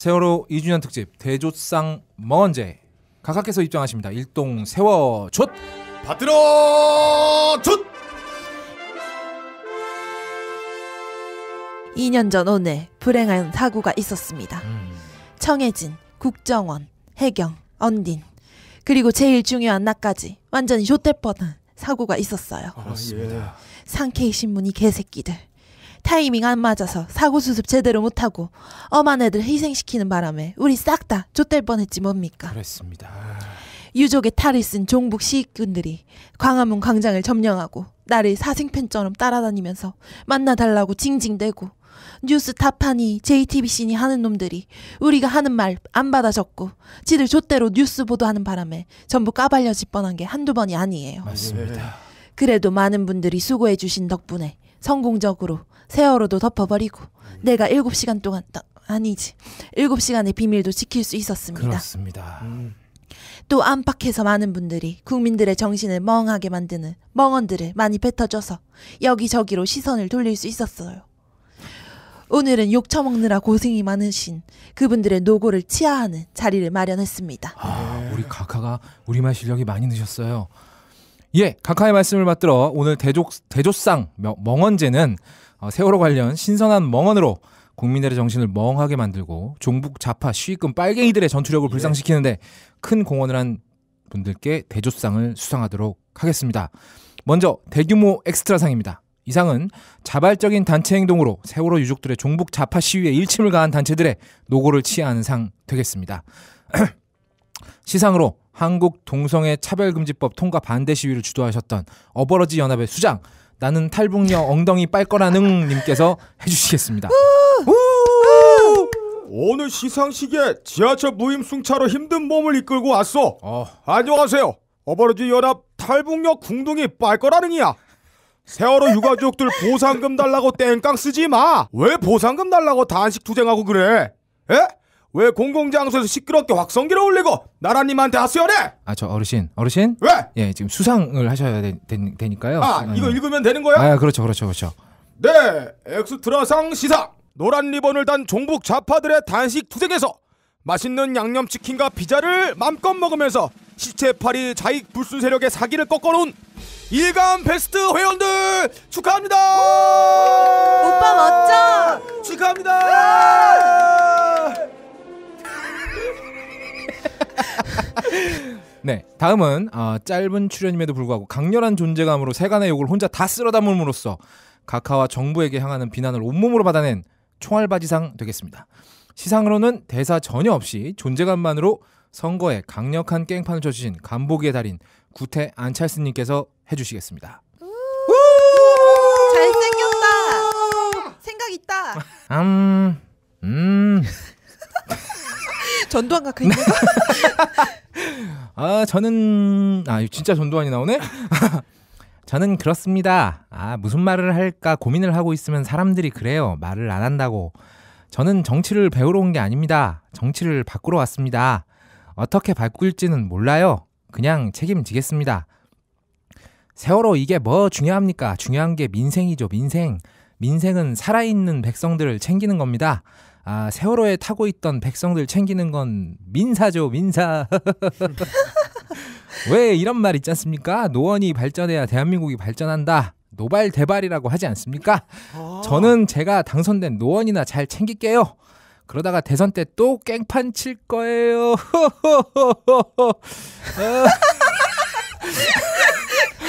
세월호 2주년 특집 대조상 먼제 각각께서 입장하십니다. 일동 세월줬 받들어 줬 2년 전 오늘 불행한 사고가 있었습니다. 음. 청해진, 국정원, 해경, 언딘 그리고 제일 중요한 나까지 완전히 쇼될 뻔한 사고가 있었어요. 그렇습니다. 아, 예. 상케이 신문이 개새끼들 타이밍 안 맞아서 사고 수습 제대로 못하고 엄한 애들 희생시키는 바람에 우리 싹다 쫓댈 뻔했지 뭡니까. 그렇습니다. 유족의 탈을 쓴 종북 시익군들이 광화문 광장을 점령하고 나를 사생팬처럼 따라다니면서 만나달라고 징징대고 뉴스 타파니 JTBC니 하는 놈들이 우리가 하는 말 안 받아 적고 지들 좆대로 뉴스 보도하는 바람에 전부 까발려질 뻔한 게 한두 번이 아니에요. 맞습니다. 예. 그래도 많은 분들이 수고해 주신 덕분에 성공적으로 세월호도 덮어버리고 음. 내가 일곱 시간 동안 아니지 일곱 시간의 비밀도 지킬 수 있었습니다. 그렇습니다. 음. 또 안팎에서 많은 분들이 국민들의 정신을 멍하게 만드는 멍언들을 많이 뱉어줘서 여기저기로 시선을 돌릴 수 있었어요. 오늘은 욕 처먹느라 고생이 많으신 그분들의 노고를 치하하는 자리를 마련했습니다. 아, 네. 우리 가카가 우리말 실력이 많이 느셨어요. 예, 가카의 말씀을 받들어 오늘 대조, 대조상 멍언제는 어, 세월호 관련 신선한 멍언으로 국민들의 정신을 멍하게 만들고 종북 좌파 시위꾼 빨갱이들의 전투력을 예. 불상시키는데 큰 공헌을 한 분들께 대조상을 수상하도록 하겠습니다. 먼저 대규모 엑스트라상입니다. 이 상은 자발적인 단체 행동으로 세월호 유족들의 종북 좌파 시위에 일침을 가한 단체들의 노고를 치하하는 상 되겠습니다. 시상으로 한국 동성애 차별금지법 통과 반대 시위를 주도하셨던 어버러지 연합의 수장 나는 탈북녀 엉덩이 빨 거라는 님께서 해주시겠습니다. 오늘 시상식에 지하철 무임승차로 힘든 몸을 이끌고 왔어. 어. 안녕하세요. 어버러지 연합 탈북녀 궁둥이 빨 거라는이야. 세월호 유가족들 보상금 달라고 땡깡 쓰지 마. 왜 보상금 달라고 단식 투쟁하고 그래? 에? 왜 공공장소에서 시끄럽게 확성기를 올리고 나라님한테 하소연해? 아 저 어르신 어르신 왜? 예 지금 수상을 하셔야 되, 되 니까요 아 음. 이거 읽으면 되는 거야? 아 그렇죠 그렇죠 그렇죠. 네 엑스트라상 시상 노란 리본을 단 종북 좌파들의 단식 투쟁에서 맛있는 양념치킨과 피자를 맘껏 먹으면서 시체팔이 자익 불순 세력의 사기를 꺾어놓은 일감 베스트 회원들 축하합니다. 오빠 멋져. 축하합니다. 네, 다음은 어, 짧은 출연임에도 불구하고 강렬한 존재감으로 세간의 욕을 혼자 다 쓸어담음으로써 가카와 정부에게 향하는 비난을 온몸으로 받아낸 총알바지상 되겠습니다. 시상으로는 대사 전혀 없이 존재감만으로 선거에 강력한 깽판을 쳐주신 간보기의 달인 구태 안찰스님께서 해주시겠습니다. 잘생겼다. 생각 있다. 음, 음. 전두환 같은 인물? 아 저는 아 진짜 전두환이 나오네. 저는 그렇습니다. 아 무슨 말을 할까 고민을 하고 있으면 사람들이 그래요. 말을 안 한다고. 저는 정치를 배우러 온 게 아닙니다. 정치를 바꾸러 왔습니다. 어떻게 바꿀지는 몰라요. 그냥 책임지겠습니다. 세월호 이게 뭐 중요합니까? 중요한 게 민생이죠, 민생. 민생은 살아있는 백성들을 챙기는 겁니다. 아 세월호에 타고 있던 백성들 챙기는 건 민사죠 민사 왜 이런 말 있지 않습니까 노원이 발전해야 대한민국이 발전한다 노발 대발이라고 하지 않습니까 아~ 저는 제가 당선된 노원이나 잘 챙길게요 그러다가 대선 때 또 깽판 칠 거예요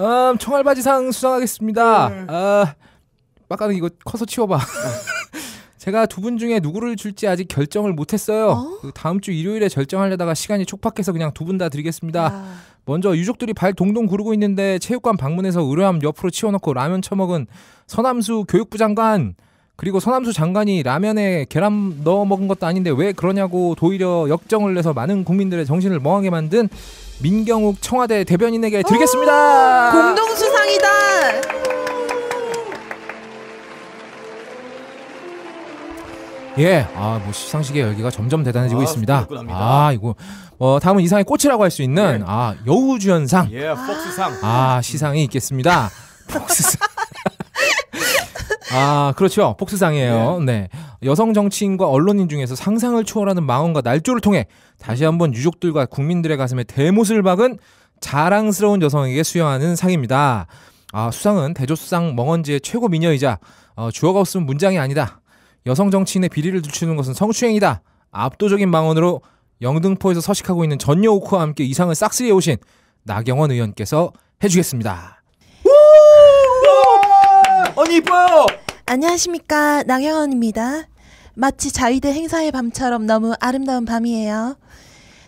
음, 총알바지상 수상하겠습니다 네. 아, 빡가는 이거 커서 치워봐 제가 두 분 중에 누구를 줄지 아직 결정을 못했어요. 어? 그 다음 주 일요일에 결정하려다가 시간이 촉박해서 그냥 두 분 다 드리겠습니다. 야. 먼저 유족들이 발 동동 구르고 있는데 체육관 방문해서 의료함 옆으로 치워놓고 라면 처먹은 서남수 교육부 장관 그리고 서남수 장관이 라면에 계란 넣어 먹은 것도 아닌데 왜 그러냐고 도의어 역정을 내서 많은 국민들의 정신을 멍하게 만든 민경욱 청와대 대변인에게 드리겠습니다. 공동 수상이다. 예, 아, 뭐 시상식의 열기가 점점 대단해지고 아, 있습니다. 아, 이거 어, 다음은 이상의 꽃이라고 할 수 있는 예. 아 여우주연상, 예, 폭스상, 아 시상이 있겠습니다. 폭스상. 아, 그렇죠. 폭스상이에요. 예. 네. 여성 정치인과 언론인 중에서 상상을 초월하는 망언과 날조를 통해 다시 한번 유족들과 국민들의 가슴에 대못을 박은 자랑스러운 여성에게 수여하는 상입니다. 아, 수상은 대조수상 멍언지의 최고 미녀이자 어, 주어가 없으면 문장이 아니다. 여성 정치인의 비리를 들추는 것은 성추행이다. 압도적인 망언으로 영등포에서 서식하고 있는 전여우크와 함께 이상을 싹쓸이해 오신 나경원 의원께서 해주겠습니다. 언니 이뻐요. 안녕하십니까 나경원입니다. 마치 자위대 행사의 밤처럼 너무 아름다운 밤이에요.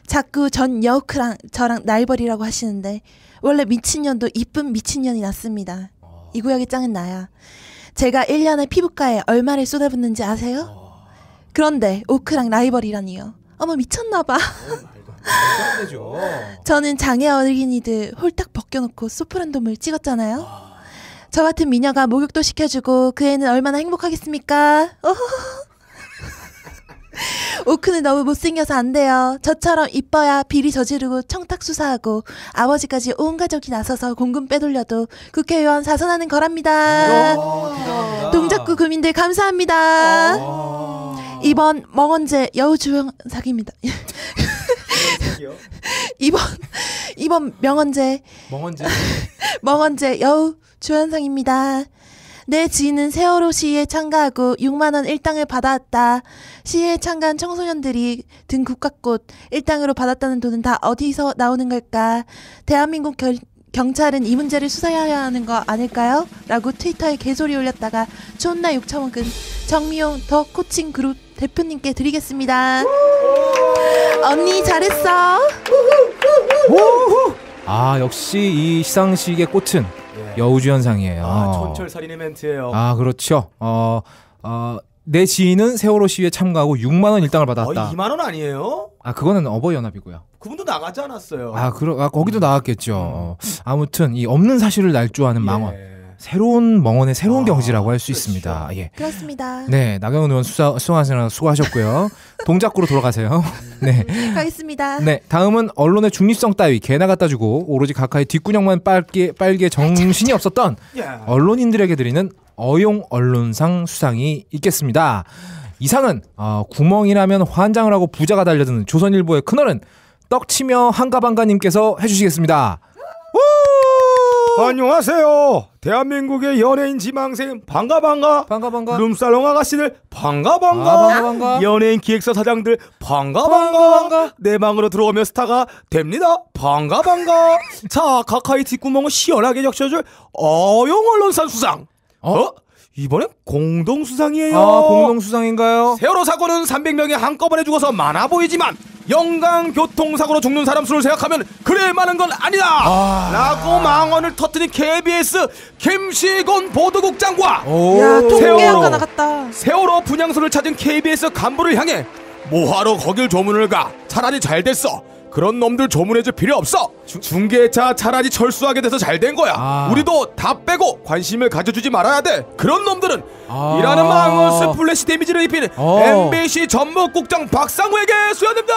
자꾸 전 여우크랑 저랑 날벌이라고 하시는데 원래 미친년도 이쁜 미친년이 났습니다이 구역의 짱은 나야. 제가 1년에 피부과에 얼마를 쏟아붓는지 아세요? 그런데 오크랑 라이벌이라니요. 어머 미쳤나봐. 저는 장애 어린이들 홀딱 벗겨놓고 소프란돔을 찍었잖아요. 저 같은 미녀가 목욕도 시켜주고 그 애는 얼마나 행복하겠습니까? 어허허. 오크는 너무 못생겨서 안 돼요. 저처럼 이뻐야 비리 저지르고 청탁 수사하고 아버지까지 온 가족이 나서서 공금 빼돌려도 국회의원 사선하는 거랍니다. 오, 어, 동작구 구민들 감사합니다. 오. 어. 이번 멍언제 여우주영 사기입니다. 이번 이번 명언제 멍언제 멍언제 여우 주연상입니다. 내 지인은 세월호 시위에 참가하고 6만원 일당을 받았다. 시위에 참가한 청소년들이 든 국가꽃, 일당으로 받았다는 돈은 다 어디서 나오는 걸까? 대한민국 결, 경찰은 이 문제를 수사해야 하는 거 아닐까요? 라고 트위터에 개소리 올렸다가 존나 6천원금 정미용 더 코칭 그룹 대표님께 드리겠습니다. 언니 잘했어. 아 역시 이 시상식의 꽃은 예. 여우주연상이에요. 아, 천철살인의 멘트예요. 아 그렇죠. 어, 어, 내 지인은 세월호 시위에 참가하고 6만 원 일당을 받았다. 거 2만 원 아니에요? 아 그거는 어버이 연합이고요. 그분도 나가지 않았어요. 아 그러 아, 거기도 나갔겠죠. 어. 아무튼 이 없는 사실을 날조하는 망언. 예. 새로운 멍원의 새로운 아, 경지라고 할수 그렇죠. 있습니다. 예. 그렇습니다. 네, 나경원 의원 수사, 수고하시느라 수고하셨고요. 동작구로 돌아가세요. 네. 음, 가겠습니다. 네, 다음은 언론의 중립성 따위 개나 갖다 주고 오로지 각하의 뒷구녕만 빨게 빨게 정신이 없었던 예. 언론인들에게 드리는 어용 언론상 수상이 있겠습니다. 이상은 어, 구멍이라면 환장을 하고 부자가 달려드는 조선일보의 큰어른 떡치며 한가방가님께서 해주시겠습니다. 안녕하세요. 대한민국의 연예인 지망생 반가 반가. 반가 반가. 룸살롱 아가씨들 반가 아, 반가. 반가 반가. 연예인 기획사 사장들 반가 반가. 반가. 내 방으로 들어오면 스타가 됩니다. 반가 반가. 자 가까이 뒷구멍을 시원하게 적셔줄 어용 언론상 수상. 어? 어? 이번엔 공동 수상이에요. 아 공동 수상인가요? 세월호 사고는 300명이 한꺼번에 죽어서 많아 보이지만 영광 교통사고로 죽는 사람 수를 생각하면 그래 많은 건 아니다 아... 라고 망언을 터뜨린 KBS 김시곤 보도국장과 세월호, 나갔다. 세월호 분향소를 찾은 KBS 간부를 향해 뭐하러 거길 조문을 가 차라리 잘 됐어 그런 놈들 조문해줄 필요 없어. 중... 중개차 차라리 철수하게 돼서 잘 된 거야. 아... 우리도 다 빼고 관심을 가져주지 말아야 돼. 그런 놈들은 아... 일하는 망은 스플래시 데미지를 입히는 어... MBC 전무국장 박상우에게 수여됩니다.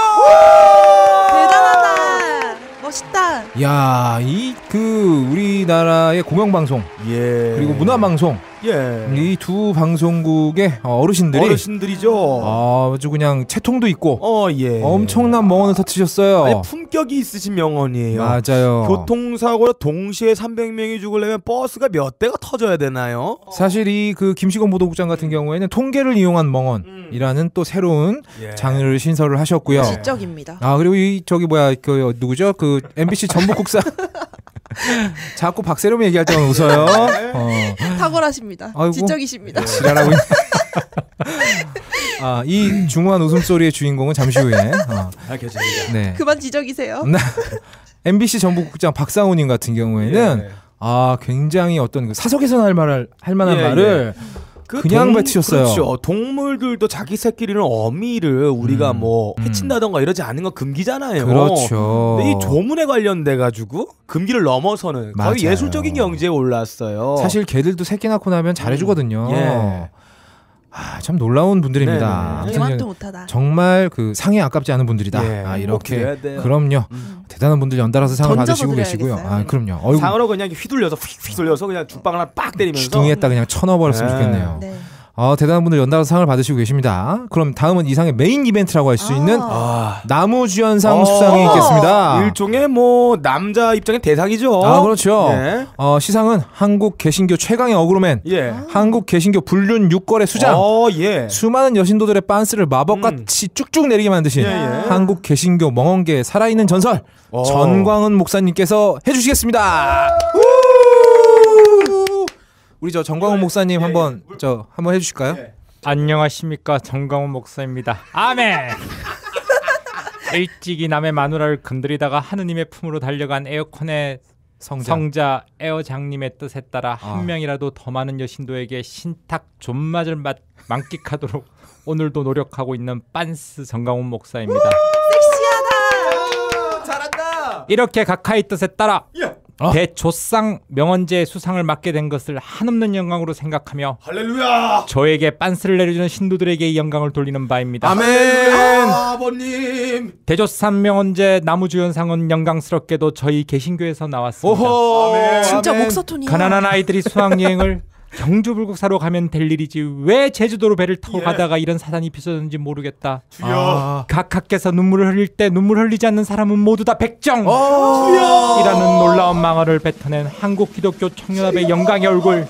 대단하다. 멋있다. 야, 이 그 우리나라의 공영방송, 예. 그리고 문화방송, 예. 이두 방송국의 어르신들이 어르신들이죠. 아, 주 그냥 채통도 있고 어, 예. 엄청난 멍언을 터트셨어요. 아니, 품격이 있으신 명언이에요. 맞아요. 교통사고로 동시에 300명이 죽으려면 버스가 몇 대가 터져야 되나요? 사실 이 그 김시건 보도국장 같은 음. 경우에는 통계를 이용한 명언이라는 또 새로운 예. 장르를 신설을 하셨고요. 지적입니다. 아, 그리고 이 저기 뭐야 그 누구죠? 그 MBC 전북국사 자꾸 박세롬 얘기할 때만 웃어요. 네. 어. 탁월하십니다. 아이고, 지적이십니다. 네, 지랄하고 있... 아, 이 중후한 웃음소리의 주인공은 잠시 후에 어. 알 네. 그만 지적이세요. MBC 음, 전북국장 박상우님 같은 경우에는 예. 아 굉장히 어떤 그 사석에서 할 말할 할 만한 예, 말을 예. 그 그냥 동, 뱉셨어요 그렇죠. 동물들도 자기 새끼리는 어미를 우리가 음, 뭐 음. 해친다던가 이러지 않은 건 금기잖아요. 그렇죠. 근데 이 조문에 관련돼 가지고 금기를 넘어서는 맞아요. 예술적인 경지에 올랐어요. 사실 개들도 새끼 낳고 나면 잘해주거든요. 음, 예. 아, 참 놀라운 분들입니다. 네, 네. 네. 네 정말 그 상에 아깝지 않은 분들이다. 네. 아, 이렇게 그럼요. 음. 대단한 분들 연달아서 상을 받으시고 계시고요. 아, 네. 그럼요. 어이구. 상으로 그냥 휘둘려서 휙휙 려서 그냥 죽빵 하빡 때리면서 주둥이에다 그냥 쳐넣어 버렸으면 좋겠네요. 어, 대단한 분들 연달아 상을 받으시고 계십니다. 그럼 다음은 이상의 메인 이벤트라고 할수 아. 있는 아. 나무주연상 어. 수상이 있겠습니다. 일종의 뭐 남자 입장의 대상이죠. 아 그렇죠. 네. 어, 시상은 한국 개신교 최강의 어그로맨, 예. 한국 개신교 불륜 6거래 수장, 어, 예. 수많은 여신도들의 빤스를 마법같이 음. 쭉쭉 내리게 만드신 예, 예. 한국 개신교 멍원계 살아있는 전설 어. 전광은 목사님께서 해주시겠습니다. 우리 저 정광훈 예, 예. 목사님 예, 한번 저 한번 해주실까요? 안녕하십니까 정광훈 목사입니다. 아멘. 일찍이 남의 마누라를 건드리다가 하느님의 품으로 달려간 에어컨의 성자, 성자 에어장님의 뜻에 따라 아. 한 아. 명이라도 더 많은 여신도에게 신탁 존맛을 맛, 만끽하도록 오늘도 노력하고 있는 빤스 정강훈 목사입니다. 섹시하다. 잘한다. 이렇게 각하의 뜻에 따라 야. 어? 대조상 명언제 수상을 맡게 된 것을 한없는 영광으로 생각하며 할렐루야! 저에게 빤스를 내려주는 신도들에게 영광을 돌리는 바입니다. 아멘! 아버님! 대조상 명언제 나무주연상은 영광스럽게도 저희 개신교에서 나왔습니다. 오호! 아멘. 진짜 목사톤이 가난한 아이들이 수학여행을 경주불국사로 가면 될 일이지 왜 제주도로 배를 타고 예. 가다가 이런 사단이 빚어졌는지 모르겠다. 주여. 아. 각하께서 눈물을 흘릴 때 눈물 흘리지 않는 사람은 모두 다 백정. 아, 주여. 이라는 놀라운 망언을 뱉어낸 한국 기독교 청년합의 영광의 얼굴.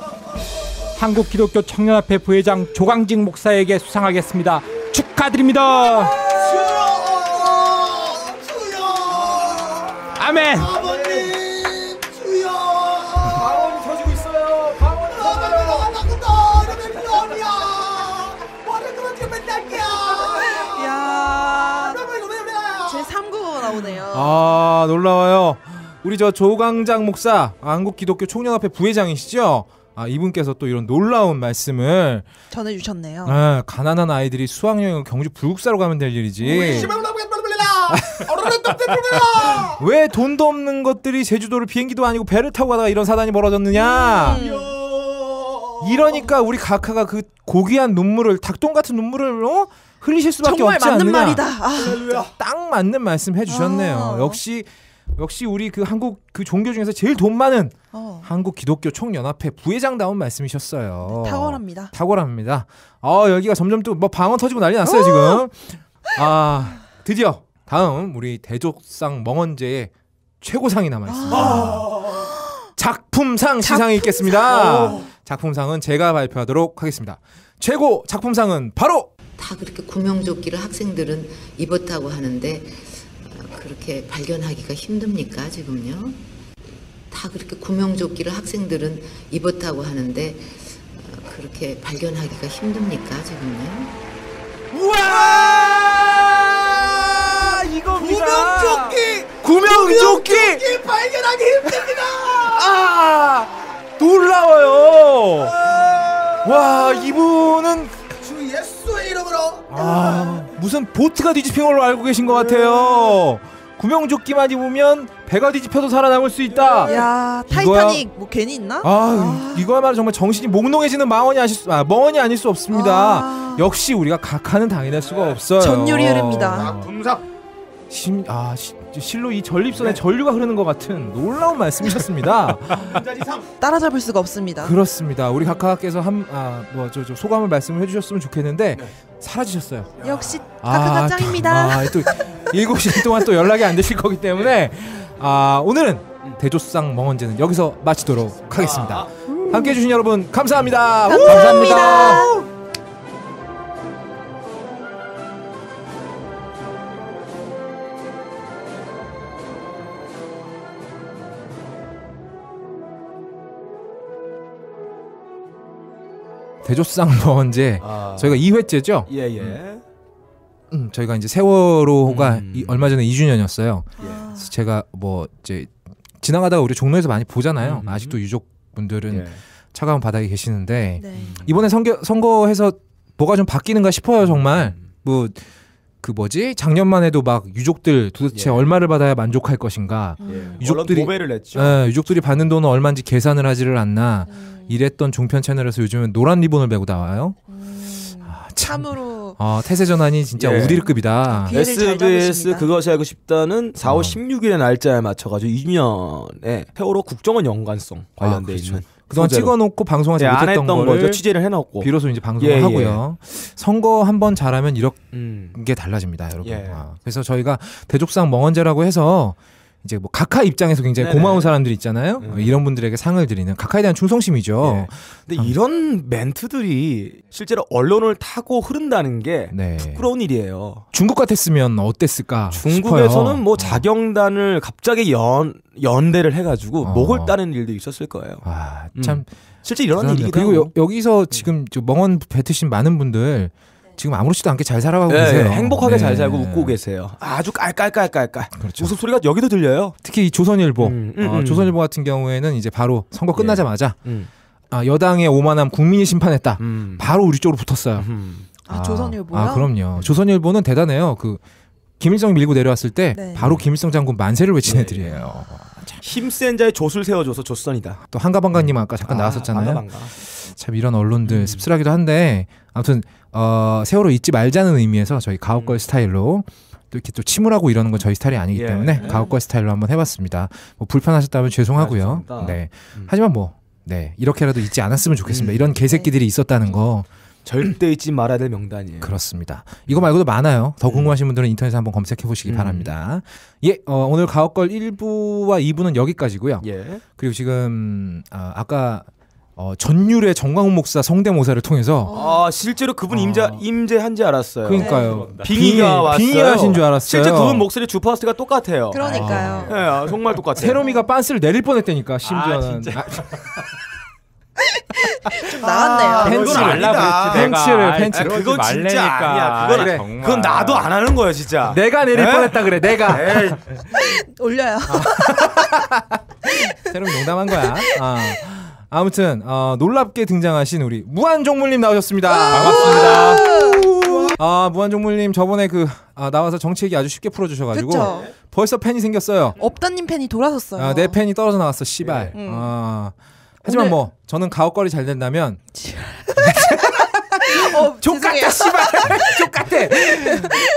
한국 기독교 청년합회 부회장 조광직 목사에게 수상하겠습니다. 축하드립니다. 주여. 주여. 아멘. 아버지. 나오네요. 아 놀라워요. 우리 저 조광장 목사 안국기독교 총연합회 부회장이시죠? 아 이분께서 또 이런 놀라운 말씀을 전해주셨네요. 아, 가난한 아이들이 수학여행을 경주 불국사로 가면 될 일이지. 왜 돈도 없는 것들이 제주도를 비행기도 아니고 배를 타고 가다가 이런 사단이 벌어졌느냐? 음. 이러니까 우리 각하가 그 고귀한 눈물을 닭똥 같은 눈물을 어? 흘리실 수밖에 정말 없지 맞는 않느냐. 말이다. 아. 딱 맞는 말씀 해주셨네요. 아. 역시 역시 우리 그 한국 그 종교 중에서 제일 돈 많은 어. 한국 기독교 총연합회 부회장다운 말씀이셨어요. 네, 탁월합니다. 탁월합니다. 아 여기가 점점 또 뭐 방언 터지고 난리 났어요 오! 지금. 어. 아 드디어 다음 우리 대족상 멍언제의 최고상이 남아 있습니다. 아~ 작품상 시상이 작품상. 있겠습니다. 오. 어. 작품상은 제가 발표하도록 하겠습니다. 최고 작품상은 바로 다 그렇게 구명조끼를 학생들은 입었다고 하는데 아, 그렇게 발견하기가 힘듭니까 지금요? 다 그렇게 구명조끼를 학생들은 입었다고 하는데 아, 그렇게 발견하기가 힘듭니까 지금요? 우와! 이겁니다. 구명조끼! 구명조끼! 구명조끼 발견하기 힘듭니다. 아! 놀라워요. 아. 와 이분은 아 무슨 보트가 뒤집힌 걸로 알고 계신 것 같아요. 구명조끼만 입으면 배가 뒤집혀도 살아남을 수 있다. 야 타이타닉 이거야... 뭐 괜히 있나? 아, 아, 이거야말로 정말 정신이 몽롱해지는 망언이 아실 수, 아, 멍언이 아닐 수 없습니다. 아... 역시 우리가 각하는 당해낼 수가 없어요. 전율이 흐릅니다. 아, 사 심, 아, 시, 실로 이 전립선에 네. 전류가 흐르는 것 같은 놀라운 말씀이셨습니다. 따라잡을 수가 없습니다. 그렇습니다. 우리 각하께서 한뭐저 아, 뭐 소감을 말씀해 주셨으면 좋겠는데 네. 사라지셨어요. 역시 아, 각하 짱입니다. 아, 또7시 동안 또 연락이 안 되실 거기 때문에 아, 오늘은 대조상 멍언제는 여기서 마치도록 하겠습니다. 아. 함께 해주신 여러분 감사합니다. 감사합니다. 감사합니다. 대조상 번제 아. 저희가 2회째죠. 예 예. 음. 음, 저희가 이제 세월호가 음. 이, 얼마 전에 2주년이었어요. 예. 제가 뭐 이제 지나가다가 우리 종로에서 많이 보잖아요. 음. 아직도 유족분들은 예. 차가운 바닥에 계시는데 네. 이번에 선거, 선거해서 뭐가 좀 바뀌는가 싶어요. 정말 음. 뭐. 그 뭐지 작년만 해도 막 유족들 도대체 예. 얼마를 받아야 만족할 것인가 예. 유족들이 도배를 했죠. 예, 유족들이 받는 돈은 얼마인지 계산을 하지를 않나 음. 일했던 종편 채널에서 요즘은 노란 리본을 메고 나와요. 음, 아, 참. 참으로 어, 태세 전환이 진짜 예. 우디급이다 SBS 그것이 알고 싶다는 4월 어. 16일의 날짜에 맞춰가지고 2년에 세월호 국정원 연관성 아, 관련돼 아, 있는. 그동안 소재로. 찍어놓고 방송하지 예, 못했던 거를 거죠. 취재를 해놓고 비로소 이제 방송을 예, 예. 하고요. 예. 선거 한 번 잘하면 이렇게 음. 달라집니다, 여러분. 예. 아, 그래서 저희가 대족상 멍언제라고 해서 이제 뭐 각하 입장에서 굉장히 네네. 고마운 사람들 있잖아요. 음. 뭐 이런 분들에게 상을 드리는 각하에 대한 충성심이죠. 네. 근데 이런 멘트들이 실제로 언론을 타고 흐른다는 게 네. 부끄러운 일이에요. 중국 같았으면 어땠을까? 중국에서는 싶어요. 뭐 어. 자경단을 갑자기 연 연대를 해가지고 어. 목을 따는 일도 있었을 거예요. 아, 참 음. 실제 이런 일이기도 그리고 하 여, 기서 음. 지금 멍언 뱉으신 많은 분들. 지금 아무렇지도 않게 잘 살아가고 네, 계세요. 행복하게 네. 잘 살고 웃고 계세요. 아주 깔깔깔깔깔. 그렇죠. 웃음 소리가 여기도 들려요. 특히 이 조선일보, 음, 음, 어, 음. 조선일보 같은 경우에는 이제 바로 선거 예. 끝나자마자 음. 아, 여당의 오만함 국민이 심판했다. 음. 바로 우리 쪽으로 붙었어요. 음. 아, 아 조선일보요? 아 그럼요. 조선일보는 대단해요. 그 김일성 밀고 내려왔을 때 네. 바로 김일성 장군 만세를 외친 네. 애들이에요. 힘센 자의 조술 세워줘서 조선이다또 한가방가님 네. 아까 잠깐 아, 나왔었잖아요. 한가방가. 참 이런 언론들 음. 씁쓸하기도 한데 아무튼 어, 세월호 잊지 말자는 의미에서 저희 가옥걸 음. 스타일로 또 이렇게 또 침울하고 이러는 건 저희 스타일이 아니기 예. 때문에 예. 가옥걸 스타일로 한번 해봤습니다. 뭐 불편하셨다면 죄송하고요. 네. 음. 하지만 뭐 네, 이렇게라도 잊지 않았으면 좋겠습니다. 음. 이런 개새끼들이 네. 있었다는 거 절대 잊지 말아야 될 명단이에요. 그렇습니다. 이거 말고도 많아요. 더 음. 궁금하신 분들은 인터넷에 한번 검색해 보시기 음. 바랍니다. 예, 어, 오늘 가옥걸 1부와 2부는 여기까지고요. 예. 그리고 지금 어, 아까 어, 전율의 정광훈 목사 성대모사를 통해서 아 실제로 그분 어. 임자 어. 임재한지 알았어요. 그러니까요. 네. 빙의가 왔어요. 빙의하신 줄 알았어요. 실제 그분 목소리 주파수가 똑같아요. 그러니까요. 아. 네, 정말 똑같아요. 세롬이가 빤스를 내릴 뻔했다니까 심지어는. 아, 좀 나왔네요. 아, 팬츠를 말라 그랬지 팬츠를 팬츠. 아, 그건 진짜 아니야. 그건 그래. 정말. 그건 나도 안 하는 거야 진짜. 내가 내릴 에? 네? 뻔했다 그래. 내가 네. 올려요. 아. 새로 농담한 거야. 아. 아무튼 어, 놀랍게 등장하신 우리 무한종물님 나오셨습니다. 아. 반갑습니다. 아 무한종물님 저번에 그 아, 나와서 정치 얘 아주 쉽게 풀어주셔가지고 그쵸? 벌써 팬이 생겼어요. 업다님 팬이 돌아섰어요. 아, 내 팬이 떨어져 나왔어. 씨발. 예. 음. 아. 하지만 오늘... 뭐 저는 가옥걸이 잘 된다면 어, 족같다 씨발 족같대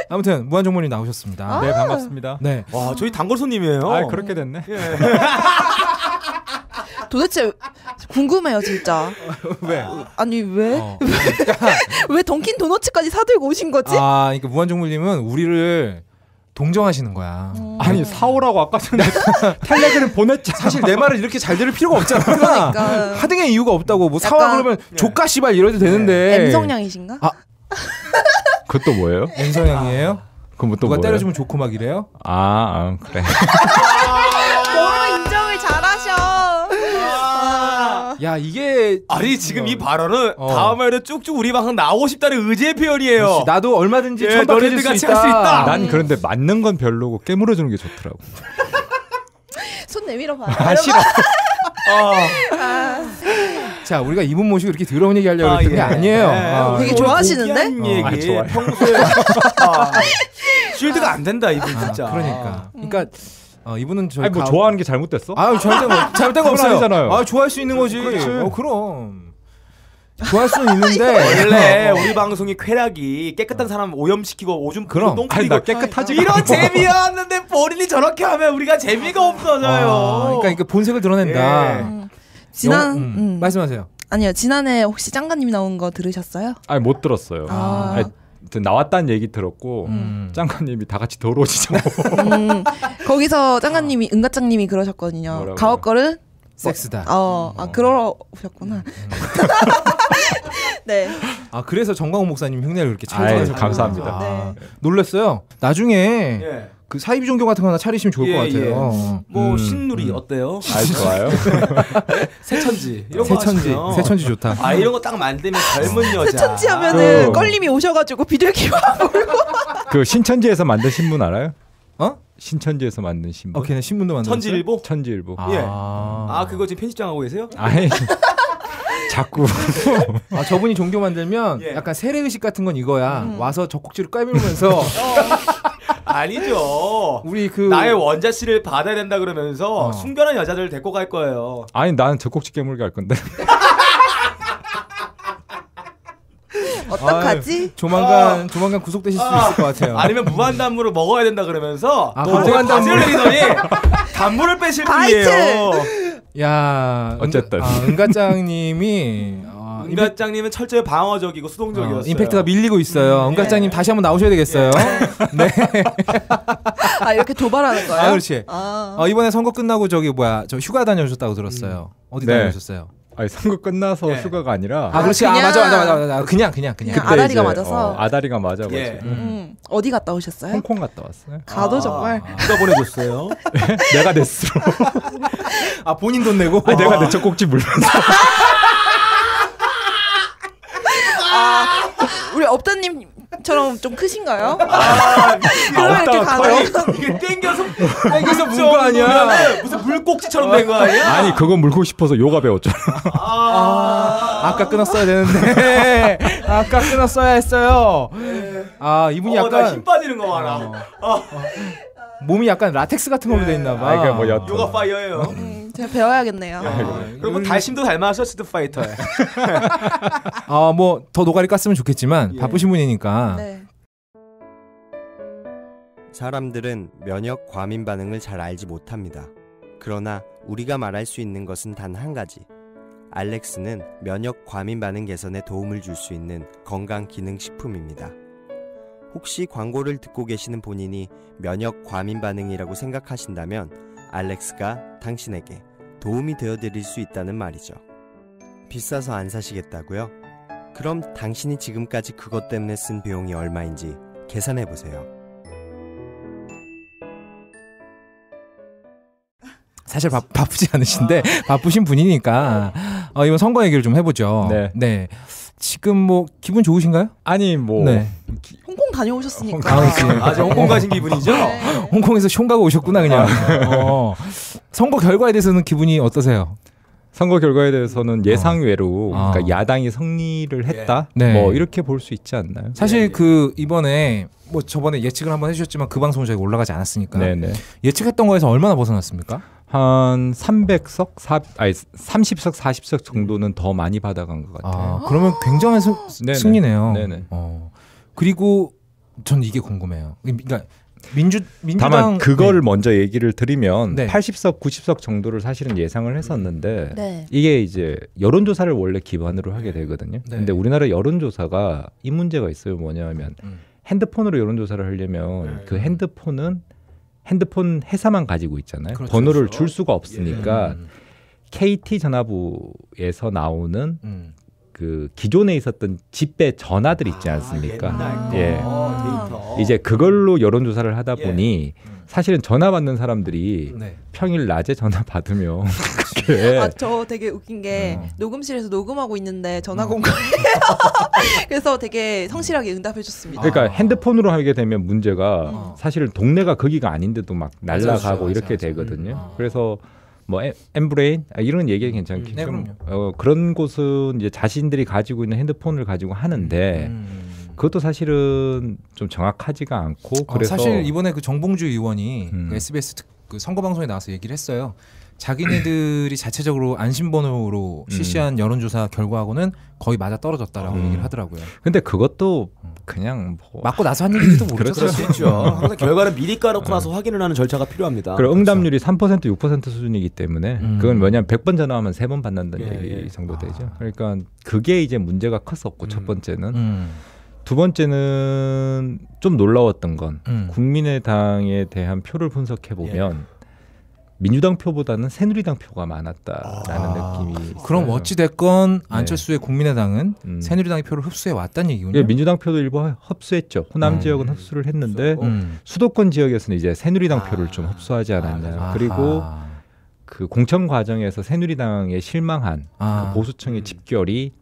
아무튼 무한정문이 나오셨습니다 아~ 네 반갑습니다 네와 저희 단골 손님이에요 아 그렇게 됐네 예. 도대체 궁금해요 진짜 왜 아니 왜왜 어, 왜 던킨 도너츠까지 사들고 오신 거지 아 그러니까 무한정문님은 우리를 동정하시는 거야. 음. 아니 네. 사오라고 아까 전에 텔레그램 보냈잖아. 사실 내 말을 이렇게 잘 들을 필요가 없잖아. 그러니까. 하등의 이유가 없다고 뭐 사와 그러면 네. 조까 씨발 이래도 되는데. 네. 네. 성향이신가? 아. 그것도 뭐예요? M 성향이에요? 아. 그럼 뭐 또 누가 뭐예요? 때려주면 좋고 막 이래요? 아, 아 그래. 야 이게 아니 지금 이 발언은 어. 다음에도 쭉쭉 우리 방송 나오고 싶다는 의지의 표현이에요. 그렇지, 나도 얼마든지 예, 천박해질 수 있다. 할수 있다. 난 그런데 맞는 건 별로고 깨물어 주는 게 좋더라고. 손 내밀어 봐. 아 싫어. 어. 아. 아 자, 우리가 이분 모시고 이렇게 더러운 얘기 하려고 했던 아, 예. 게 아니에요. 예. 아, 되게 좋아하시는데? 어, 아, 아 평소에 쉴드가 안 된다 이분 진짜. 아, 그러니까. 음. 그러니까 아 이분은 저희 아니 뭐 가... 좋아하는 게 잘못됐어? 아 잘못된 거 잘못된 거 없어요. 아니잖아요. 아 좋아할 수 있는 거지. 그치. 어 그럼. 좋아할 수는 있는데 원래 어. 우리 방송이 쾌락이 깨끗한 어. 사람 오염시키고 오줌 그럼 똥리고 깨끗하지 이런 재미였는데 본인이 저렇게 하면 우리가 재미가 없어져요. 아, 그러니까 이게 본색을 드러낸다. 예. 음, 지난 음. 음. 말씀하세요. 아니요 지난해 혹시 짱가님 나온 거 들으셨어요? 아못 들었어요. 아. 아니, 나왔다는 얘기 들었고 음. 짱가님이 다 같이 더러워지죠 음, 거기서 짱가님이 어. 은가짱님이 그러셨거든요. 가옥걸은 섹스다. 어, 아, 음. 아 그러셨구나. 음. 네. 아 그래서 정광호 목사님 흉내를 그렇게 잘 내서 감사합니다. 아, 네. 놀랐어요. 나중에 예. 그 사이비 종교 같은 거 하나 차리시면 좋을 예, 것 예. 같아요. 예. 뭐 음. 신누리 음. 어때요? 아 좋아요. 세천지 이런 세천지 세천지 좋다. 아 이런 거 딱 만들면 젊은 음. 여자. 세천지 하면은 어. 껄림이 오셔가지고 비둘기와 그 신천지에서 만든 신문 알아요? 어? 신천지에서 만든 신문. 어, 걔네 신문도 만든. 천지일보? 천지일보. 예. 아. 예. 아 그거 지금 편집장하고 계세요? 아니. 자꾸 아 저분이 종교 만들면 예. 약간 세례의식 같은 건 이거야 음. 와서 젖꼭지를 까밀면서 아니죠. 우리 그 나의 원자 씨를 받아야 된다 그러면서 어. 순결한 여자들 데리고 갈 거예요. 아니 나는 젖꼭지 깨물게 할 건데. 어떡하지? 아유, 조만간 어. 조만간 구속되실 수 아. 있을 것 같아요. 아니면 무한단무를 먹어야 된다 그러면서 무한단무 내리더니 단무를 빼실 분이에요. 야, 어쨌든 아, 은가짱님이 은가짱님은 철저히 방어적이고 수동적이었어요. 어, 임팩트가 밀리고 있어요. 음, 은가짱님 네. 다시 한번 나오셔야 되겠어요. 예. 네. 네. 아 이렇게 도발하는 거예요? 아 그렇지. 아. 어, 이번에 선거 끝나고 저기 뭐야 저 휴가 다녀오셨다고 들었어요. 음. 어디 네. 다녀오셨어요? 아니 선거 끝나서 네. 휴가가 아니라 아 그렇지 아, 그아 맞아, 맞아 맞아 맞아 그냥 그냥 그냥 그 아다리가 맞아서 어, 아다리가 맞아가지고 예. 음. 음. 어디 갔다 오셨어요? 홍콩 갔다 왔어요. 가도 아, 정말 누가 보내줬어요? 네, 내가 냈어. 아 본인 돈 내고? 아니, 내가 아. 내첫 꼭지 물면서. 우리 업다님처럼 좀 크신가요? 아, 그러면 이렇게 가능? 이게 땡겨서 땡겨서 문거 아니야? 무슨 물꼭지처럼 된거 아니야? 아니 그건 물고 싶어서 요가 배웠잖아. 아, 아까 끊었어야 되는데 아까 끊었어야 했어요. 네. 아 이분이 어, 약간 힘 빠지는 거 봐라. 어. 어. 어. 몸이 약간 라텍스 같은 걸로 돼 있나 봐. 아, 그러니까 뭐 요가 파이어예요. 음, 네, 제가 배워야겠네요. 뭐 음. 아, 그리고 뭐 달심도 닮아서 스트 파이터에. 아, 뭐 더 노가리 깠으면 좋겠지만 예. 바쁘신 분이니까. 네. 사람들은 면역 과민 반응을 잘 알지 못합니다. 그러나 우리가 말할 수 있는 것은 단 한 가지. 알렉스는 면역 과민 반응 개선에 도움을 줄 수 있는 건강 기능 식품입니다. 혹시 광고를 듣고 계시는 본인이 면역 과민 반응이라고 생각하신다면 알렉스가 당신에게 도움이 되어 드릴 수 있다는 말이죠. 비싸서 안 사시겠다고요? 그럼 당신이 지금까지 그것 때문에 쓴 비용이 얼마인지 계산해 보세요. 사실 바, 쁘지 않으신데 아. 바쁘신 분이니까 어, 이번 선거 얘기를 좀 해보죠. 네. 네. 지금 뭐 기분 좋으신가요? 아니 뭐 네. 홍콩 다녀오셨으니까. 아, 아 홍콩 아, 어. 가신 기분이죠? 네. 홍콩에서 쇼 가고 오셨구나 그냥. 아, 네. 어. 선거 결과에 대해서는 기분이 어떠세요? 선거 결과에 대해서는 어. 예상외로 어. 그러니까 야당이 승리를 했다 네. 뭐 네. 이렇게 볼 수 있지 않나요? 사실 네, 네. 그 이번에 뭐 저번에 예측을 한번 해주셨지만 그 방송 저희가 올라가지 않았으니까 네네. 예측했던 거에서 얼마나 벗어났습니까? 한 300석, 4, 아니 30석, 40석 정도는 더 많이 받아간 것 같아요. 아, 그러면 굉장한 승, 승리네요. 네네. 어. 그리고 전 이게 궁금해요. 그러니까 민주 민주당 다만 네. 그걸 네. 먼저 얘기를 드리면 네. 80석, 90석 정도를 사실은 예상을 했었는데 네. 이게 이제 여론 조사를 원래 기반으로 하게 되거든요. 네. 근데 우리나라 여론 조사가 이 문제가 있어요. 뭐냐면 음. 핸드폰으로 여론 조사를 하려면 네. 그 핸드폰은 핸드폰 회사만 가지고 있잖아요. 그렇죠. 번호를 그렇죠. 줄 수가 없으니까 예. KT 음. 전화부에서 나오는 음. 그 기존에 있었던 집배 전화들 있지 아, 않습니까? 아, 예. 아, 이제 그걸로 여론 조사를 하다 예. 보니 사실은 전화 받는 사람들이 네. 평일 낮에 전화 받으면 아저 되게 웃긴 게 어. 녹음실에서 녹음하고 있는데 전화가 온 거예요. 그래서 되게 성실하게 응답해 줬습니다. 그러니까 아. 핸드폰으로 하게 되면 문제가 어. 사실은 동네가 거기가 아닌데도 막 날라가고 맞아요, 이렇게 되거든요. 음. 그래서 뭐 엠브레인 아, 이런 얘기 음. 괜찮겠죠. 네, 요 어, 그런 곳은 이제 자신들이 가지고 있는 핸드폰을 가지고 하는데 음. 음, 음. 그것도 사실은 좀 정확하지가 않고 어, 그래서 사실 이번에 그 정봉주 의원이 그 음. 그 SBS 그 선거 방송에 나와서 얘기를 했어요. 자기네들이 자체적으로 안심번호로 음. 실시한 음. 여론조사 결과하고는 거의 맞아 떨어졌다라고 음. 얘기를 하더라고요. 근데 그것도 음. 그냥 뭐 맞고 나서 한 얘기도 모르죠. 그렇죠. 그렇죠. 항결과는 미리 까놓고 음. 나서 확인을 하는 절차가 필요합니다. 그리고 그렇죠. 응답률이 그렇죠. 3% 6% 수준이기 때문에 그건 왜냐하면 100번 전화하면 3번 받는다는 예, 얘기 예. 정도 아. 되죠. 그러니까 그게 이제 문제가 컸었고 첫 번째는. 두 번째는 좀 놀라웠던 건 국민의당에 대한 표를 분석해 보면 예. 민주당 표보다는 새누리당 표가 많았다라는 아, 느낌이. 그럼 있어요. 어찌 됐건 네. 안철수의 네. 국민의당은 음. 새누리당의 표를 흡수해 왔다는 얘기군요. 예, 민주당 표도 일부 흡수했죠. 호남 음. 지역은 흡수를 했는데 음. 수도권 지역에서는 이제 새누리당 표를 아. 좀 흡수하지 않았나요. 아, 그리고 그 공천 과정에서 새누리당에 실망한 그 아. 보수층의 음. 집결이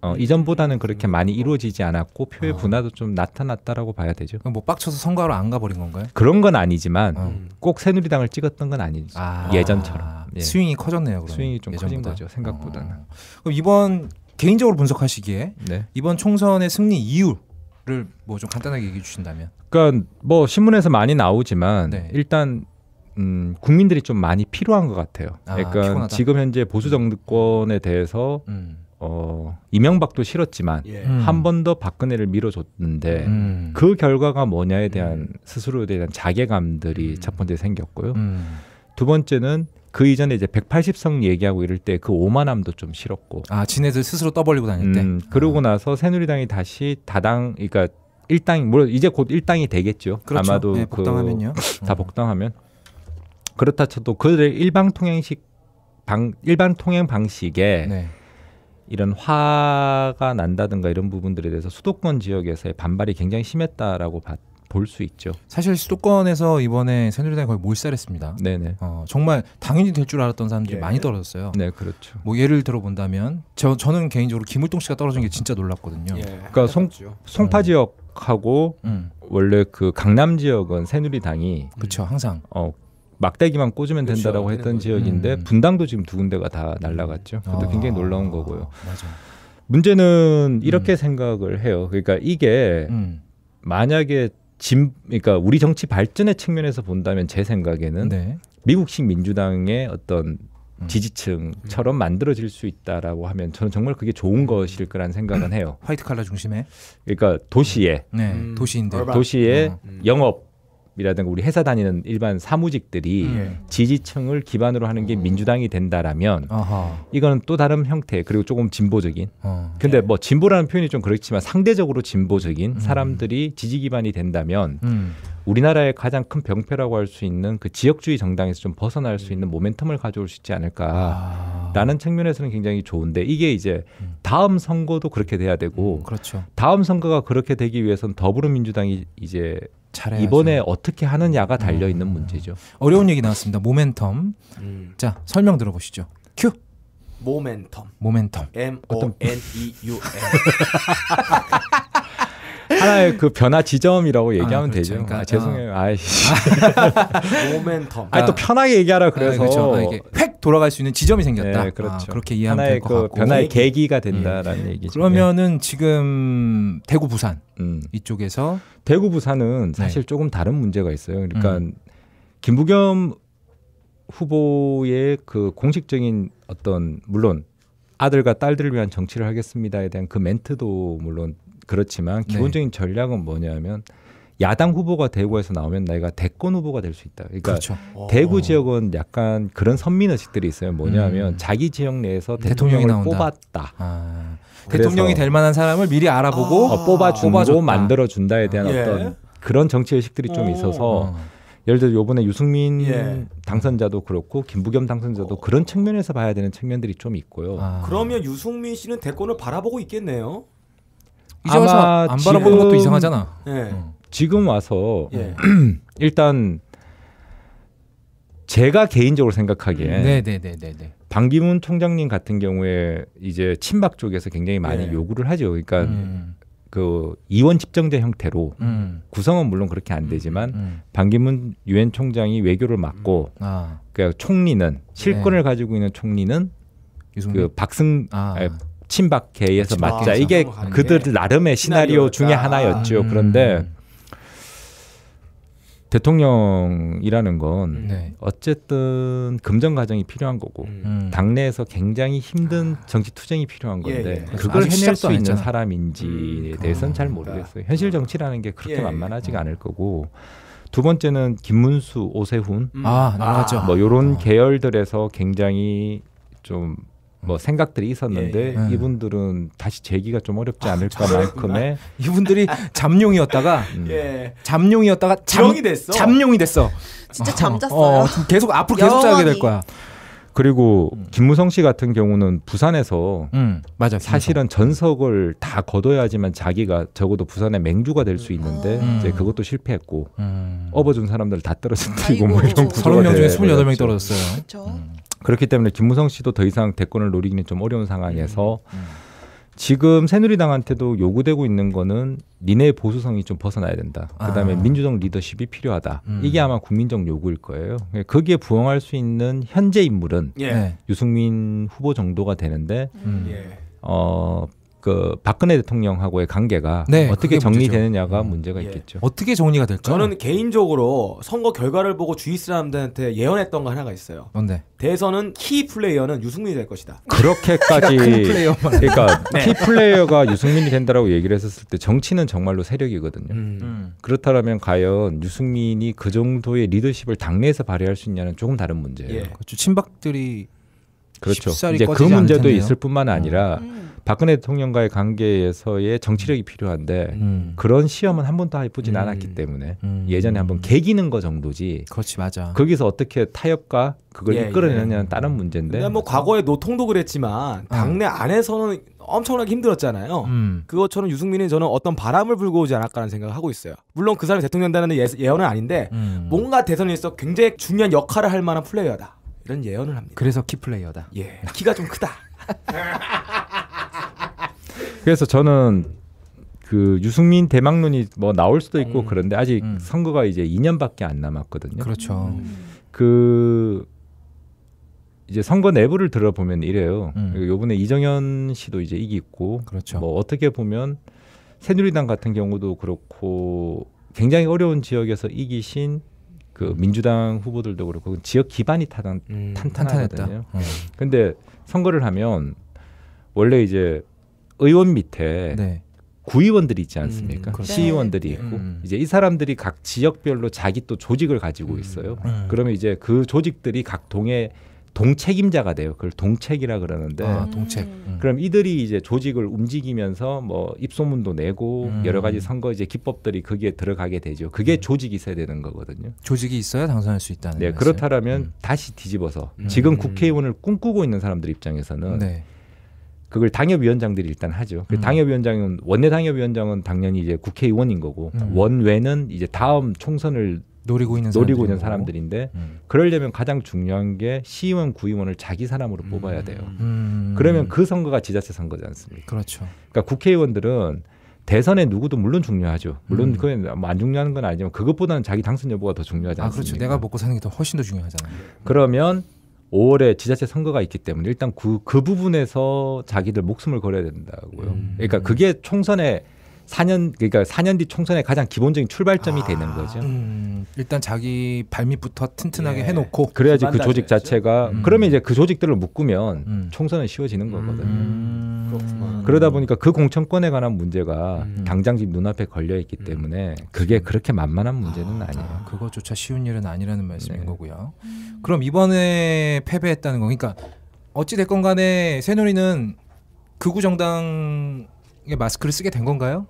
어, 이전보다는 그렇게 많이 이루어지지 않았고 표의 아. 분화도 좀 나타났다라고 봐야 되죠. 뭐 빡쳐서 선거로 안 가버린 건가요? 그런 건 아니지만 음. 꼭 새누리당을 찍었던 건 아니죠. 아. 예전처럼 예. 스윙이 커졌네요. 그러 스윙이 좀 예전보다. 커진 거죠 생각보다는. 아. 그럼 이번 개인적으로 분석하시기에 네. 이번 총선의 승리 이유 를뭐 좀 간단하게 얘기해 주신다면. 그러니까 뭐 신문에서 많이 나오지만 네. 일단 음, 국민들이 좀 많이 필요한 것 같아요. 아, 그러니까 피곤하다. 지금 현재 보수 정권에 대해서 음. 어, 이명박도 싫었지만 예. 음. 한번 더 박근혜를 밀어줬는데 음. 그 결과가 뭐냐에 대한 음. 스스로에 대한 자괴감들이 음. 첫 번째 생겼고요. 음. 두 번째는 그 이전에 이제 180석 얘기하고 이럴 때 그 오만함도 좀 싫었고. 아, 지네들 스스로 떠벌리고 다닐 때. 음, 그러고 아. 나서 새누리당이 다시 다당, 그러니까 일당이 물론 이제 곧 일당이 되겠죠. 그렇죠. 아마도 네, 그 복당하면요. 그, 다 복당하면 그렇다 쳐도 그들의 일방 통행식 방 일반 통행 방식에 네. 이런 화가 난다든가 이런 부분들에 대해서 수도권 지역에서의 반발이 굉장히 심했다라고 봤. 볼수 있죠. 사실 수도권에서 이번에 새누리당이 거의 몰살했습니다. 네네. 어, 정말 당연히 될 줄 알았던 사람들이 네 많이 떨어졌어요. 네, 그렇죠. 뭐 예를 들어 본다면 저 저는 개인적으로 김울동 씨가 떨어진 게 진짜 놀랐거든요. 예, 그러니까 송 그렇죠. 송파 음. 지역하고 음. 원래 그 강남 지역은 새누리당이 그렇죠 항상 어 막대기만 꽂으면 그렇 된다라고 했던 지역인데 음. 분당도 지금 두 군데가 다 날라갔죠. 음. 그것도 아, 굉장히 놀라운 거고요. 맞아. 문제는 이렇게 음. 생각을 해요. 그러니까 이게 음. 만약에 진 그러니까 우리 정치 발전의 측면에서 본다면 제 생각에는 네. 미국식 민주당의 어떤 음. 지지층처럼 만들어질 수 있다라고 하면 저는 정말 그게 좋은 음. 것일 거란 생각은 해요. 화이트 칼라 중심에 그러니까 도시에 네. 도시인데 도시에 어. 영업 이라든가 우리 회사 다니는 일반 사무직들이 음. 예. 지지층을 기반으로 하는 게 음. 민주당이 된다라면 아하. 이거는 또 다른 형태 그리고 조금 진보적인 어. 근데 네. 뭐 진보라는 표현이 좀 그렇지만 상대적으로 진보적인 음. 사람들이 지지 기반이 된다면 음. 우리나라의 가장 큰 병폐라고 할 수 있는 그 지역주의 정당에서 좀 벗어날 수 음. 있는 모멘텀을 가져올 수 있지 않을까라는 아. 측면에서는 굉장히 좋은데 이게 이제 음. 다음 선거도 그렇게 돼야 되고 그렇죠. 다음 선거가 그렇게 되기 위해선 더불어민주당이 이제 잘해야죠. 이번에 어떻게 하느냐가 달려 있는 음. 문제죠. 어려운 얘기 나왔습니다. 모멘텀. 음. 자 설명 들어보시죠. 큐. 모멘텀. 모멘텀. M O N E U M. 하나의 그 변화 지점이라고 아, 얘기하면 아, 그렇죠. 되죠. 그러니까, 아, 죄송해요. 아. 어. 아이씨. 모멘텀. 아니 또 편하게 얘기하라 아, 그렇죠. 그래서 그렇죠. 이게 획 돌아갈 수 있는 지점이 생겼다. 네, 그렇죠. 그렇게 이해하면 될것 그 같고. 변화의 그 계기가 된다라는 음. 얘기죠. 그러면은 지금 대구 부산 음. 이쪽에서 대구 부산은 네. 사실 네. 조금 다른 문제가 있어요. 그러니까 음. 김부겸 후보의 그 공식적인 어떤 물론 아들과 딸들을 위한 정치를 하겠습니다에 대한 그 멘트도 물론 그렇지만 네. 기본적인 네. 전략은 뭐냐면 야당 후보가 대구에서 나오면 내가 대권 후보가 될 수 있다. 그러니까 그렇죠. 어. 대구 지역은 약간 그런 선민의식들이 있어요. 뭐냐면 음. 자기 지역 내에서 대통령이 나온다. 뽑았다. 아. 대통령이 될 만한 사람을 미리 알아보고 아. 어, 뽑아주고 만들어 준다에 대한 아. 어떤 그런 정치 의식들이 좀 어. 있어서. 어. 예를 들어 요번에 유승민 예. 당선자도 그렇고 김부겸 당선자도 어. 그런 측면에서 봐야 되는 측면들이 좀 있고요. 아. 그러면 유승민 씨는 대권을 바라보고 있겠네요. 이제 안지안 바라보는 것도 이상하잖아. 예. 어. 지금 와서 예. 일단 제가 개인적으로 생각하기에 네네네네. 네, 네, 네. 방기문 총장님 같은 경우에 이제 친박 쪽에서 굉장히 많이 예. 요구를 하죠. 그러니까 음. 그 이원 집정제 형태로 음. 구성은 물론 그렇게 안 되지만 음. 반기문 음. 유엔 총장이 외교를 맡고 음. 아. 그 총리는 실권을 네. 가지고 있는 총리는 유승민? 그 박승 아. 아니, 친박계에서 아, 맞자 아, 이게 그들 나름의 시나리오 중에 하나였죠. 음. 그런데 음. 대통령이라는 건 음. 네. 어쨌든 금전 과정이 필요한 거고 음. 음. 당내에서 굉장히 힘든 아. 정치 투쟁이 필요한 예, 건데 예, 예. 그걸 해낼 수 있는 있잖 사람인지에 대해서는 잘 모르겠어요. 현실 정치라는 게 그렇게 예. 예. 만만하지가 않을 거고 두 번째는 김문수, 오세훈 음. 아, 나뭐 요런 아. 계열들에서 굉장히 좀뭐 생각들이 있었는데 예, 예, 예. 이분들은 다시 재기가 좀 어렵지 아, 않을까 만큼의 이분들이 잠룡이었다가 음. 예. 예. 잠룡이었다가 잠, 이 됐어 잠룡이 됐어 진짜 어. 잠잤어요 어, 어, 계속 앞으로 영원히. 계속 자게 될 거야 그리고 음. 김무성 씨 같은 경우는 부산에서 음, 맞아 사실은 전석을 다 거둬야지만 자기가 적어도 부산의 맹주가 될 수 있는데 음. 이제 그것도 실패했고 음. 업어준 사람들 다떨어졌리고뭐 이런 구조가 30명 중에 28명 떨어졌어요. 그렇죠. 그렇기 때문에 김무성 씨도 더 이상 대권을 노리기는 좀 어려운 상황에서 음. 음. 지금 새누리당한테도 요구되고 있는 거는 니네 보수성이 좀 벗어나야 된다. 그다음에 아. 민주적 리더십이 필요하다. 음. 이게 아마 국민적 요구일 거예요. 거기에 부응할 수 있는 현재 인물은 예. 네. 유승민 후보 정도가 되는데 음. 예. 어, 그 박근혜 대통령하고의 관계가 네, 어떻게 정리되느냐가 음. 문제가 예. 있겠죠. 어떻게 정리가 될까? 저는 개인적으로 선거 결과를 보고 주위 사람들한테 예언했던 거 하나가 있어요. 뭔데? 대선은 키 플레이어는 유승민이 될 것이다. 그렇게까지 그러니까 네. 키 플레이어가 유승민이 된다라고 얘기를 했었을 때 정치는 정말로 세력이거든요. 음. 음. 그렇다면 과연 유승민이 그 정도의 리더십을 당내에서 발휘할 수 있냐는 조금 다른 문제예요. 예. 그렇죠. 친박들이 그렇죠. 이제 그 문제도 있을 뿐만 아니라 음. 박근혜 대통령과의 관계에서의 정치력이 필요한데 음. 그런 시험은 한 번도 해보진 음. 않았기 때문에 음. 예전에 한번 개기는 거 정도지. 그렇지 맞아. 거기서 어떻게 타협과 그걸 예, 이끌어내느냐는 예. 다른 문제인데. 뭐 과거에 노통도 그랬지만 어. 당내 안에서는 엄청나게 힘들었잖아요. 음. 그것처럼 유승민이 저는 어떤 바람을 불고 오지 않았까라는 생각을 하고 있어요. 물론 그 사람이 대통령 된다는 예, 언은 아닌데 음. 뭔가 대선에서 굉장히 중요한 역할을 할 만한 플레이어다. 이런 예언을 합니다. 그래서 키플레이어다. 예. 키가 좀 크다. 그래서 저는 그 유승민 대망론이 뭐 나올 수도 있고 음. 그런데 아직 음. 선거가 이제 2년밖에 안 남았거든요. 그렇죠. 음. 그 이제 선거 내부를 들어보면 이래요. 음. 그 요번에 이정현 씨도 이제 이기고 그렇죠. 뭐 어떻게 보면 새누리당 같은 경우도 그렇고 굉장히 어려운 지역에서 이기신 그 음. 민주당 후보들도 그렇고 그 지역 기반이 타단, 음, 탄탄하거든요. 탄 어. 근데 선거를 하면 원래 이제 의원 밑에 네. 구의원들이 있지 음, 않습니까? 음, 시의원들이 네. 있고 음. 이제 이 사람들이 각 지역별로 자기 또 조직을 가지고 음. 있어요. 음, 그러면 이제 그 조직들이 각 동의 동책임자가 돼요. 그걸 동책이라 그러는데 아, 동책. 음. 그럼 이들이 이제 조직을 움직이면서 뭐 입소문도 내고 여러 가지 선거 이제 기법들이 거기에 들어가게 되죠. 그게 조직이 있어야 되는 거거든요. 조직이 있어야 당선할 수 있다는. 네, 말씀. 그렇다라면 다시 뒤집어서 지금 국회의원을 꿈꾸고 있는 사람들 입장에서는. 네. 그걸 당협위원장들이 일단 하죠. 그 음. 당협위원장은 원내 당협위원장은 당연히 이제 국회의원인 거고 음. 원외는 이제 다음 총선을 노리고 있는, 노리고 있는 사람들인데 음. 그러려면 가장 중요한 게 시의원 구의원을 자기 사람으로 음. 뽑아야 돼요. 음. 그러면 그 선거가 지자체 선거지 않습니까? 그렇죠. 그러니까 국회의원들은 대선에 누구도 물론 중요하죠. 물론 음. 그건 뭐 안 중요한 건 아니지만 그것보다는 자기 당선 여부가 더 중요하지 않습니까? 아, 그렇죠. 내가 먹고 사는 게 더 훨씬 더 중요하잖아요. 그러면 5월에 지자체 선거가 있기 때문에 일단 그, 그 부분에서 자기들 목숨을 걸어야 된다고요. 음. 그러니까 그게 총선에 4년 그러니까 4년 뒤 총선의 가장 기본적인 출발점이 아, 되는 거죠. 음, 일단 자기 발밑부터 튼튼하게 예. 해놓고 그래야지 그 조직 그렇죠? 자체가 음. 그러면 이제 그 조직들을 묶으면 음. 총선은 쉬워지는 거거든요. 음. 음. 그러다 보니까 그 공천권에 관한 문제가 당장 음. 집 눈앞에 걸려 있기 때문에 그게 그렇게 만만한 문제는 아, 니에요 그거조차 쉬운 일은 아니라는 말씀인 네. 거고요. 그럼 이번에 패배했다는 거 그러니까 어찌 됐건 간에 새누리는 극우 정당의 마스크를 쓰게 된 건가요?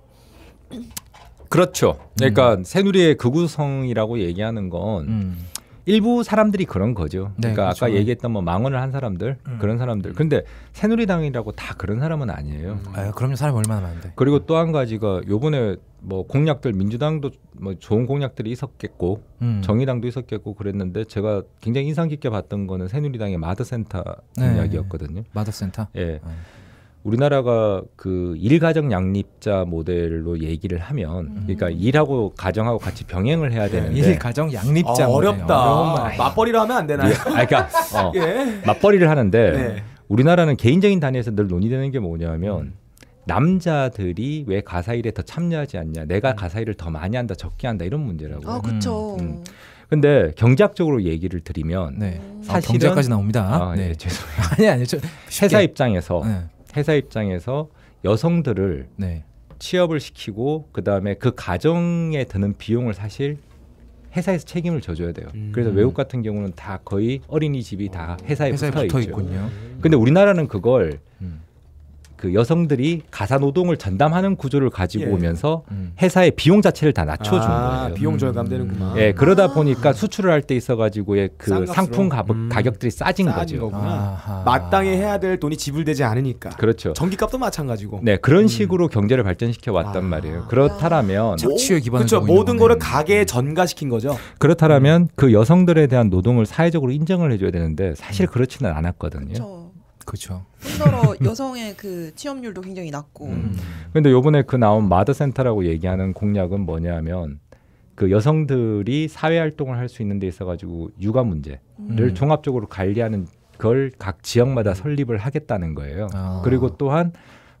그렇죠. 그러니까 음. 새누리의 극우성이라고 얘기하는 건 음. 일부 사람들이 그런 거죠. 네, 그러니까 그렇죠. 아까 얘기했던 뭐 망언을 한 사람들 음. 그런 사람들. 근데 새누리당이라고 다 그런 사람은 아니에요. 음. 아 그럼요. 사람 얼마나 많은데. 그리고 또 한 가지가 요번에 뭐 공약들 민주당도 뭐 좋은 공약들이 있었겠고 음. 정의당도 있었겠고 그랬는데 제가 굉장히 인상 깊게 봤던 거는 새누리당의 마더센터 네. 이야기였거든요. 마더센터. 예. 아. 우리나라가 그 일가정 양립자 모델로 얘기를 하면 음. 그러니까 일하고 가정하고 같이 병행을 해야 네. 되는데 일가정 양립자 아, 어, 렵다 맞벌이로 하면 안 되나요? 예. 아, 그러니까 어, 예. 맞벌이를 하는데 네. 우리나라는 개인적인 단위에서 늘 논의되는 게 뭐냐면 음. 남자들이 왜 가사일에 더 참여하지 않냐 내가 음. 가사일을 더 많이 한다 적게 한다 이런 문제라고 아 그렇죠 근데 경제학적으로 얘기를 드리면 네. 어, 사실은 아, 경제까지 나옵니다. 아, 네. 네. 죄송해요. 아니 아니 저 쉽게. 입장에서 네. 회사 입장에서 여성들을 네. 취업을 시키고 그 다음에 그 가정에 드는 비용을 사실 회사에서 책임을 져줘야 돼요. 음. 그래서 외국 같은 경우는 다 거의 어린이집이 다 회사에, 회사에 붙어, 붙어 있군요. 근데 우리나라는 그걸 음. 그 여성들이 가사 노동을 전담하는 구조를 가지고 예. 오면서 음. 회사의 비용 자체를 다 낮춰준 아, 거예요. 비용 음. 절감되는구나. 예, 그러다 아. 보니까 수출을 할 때 있어가지고의 예, 그 상품 가격, 음. 가격들이 싸진, 거죠. 마땅히 해야 될 돈이 지불되지 않으니까. 그렇죠. 전기값도 마찬가지고. 네, 그런 음. 식으로 경제를 발전시켜 왔단 아. 말이에요. 그렇다라면 착취에 기반 그렇죠. 모든 거를 가게에 전가시킨 거죠. 그렇다라면 음. 그 여성들에 대한 노동을 사회적으로 인정을 해줘야 되는데 사실 그렇지는 않았거든요. 그쵸. 그렇죠. 뿐더러 여성의 그 취업률도 굉장히 낮고. 그런데 음. 요번에 그 나온 마더 센터라고 얘기하는 공약은 뭐냐면 그 여성들이 사회 활동을 할 수 있는 데 있어 가지고 육아 문제를 음. 종합적으로 관리하는 걸 각 지역마다 설립을 하겠다는 거예요. 아. 그리고 또한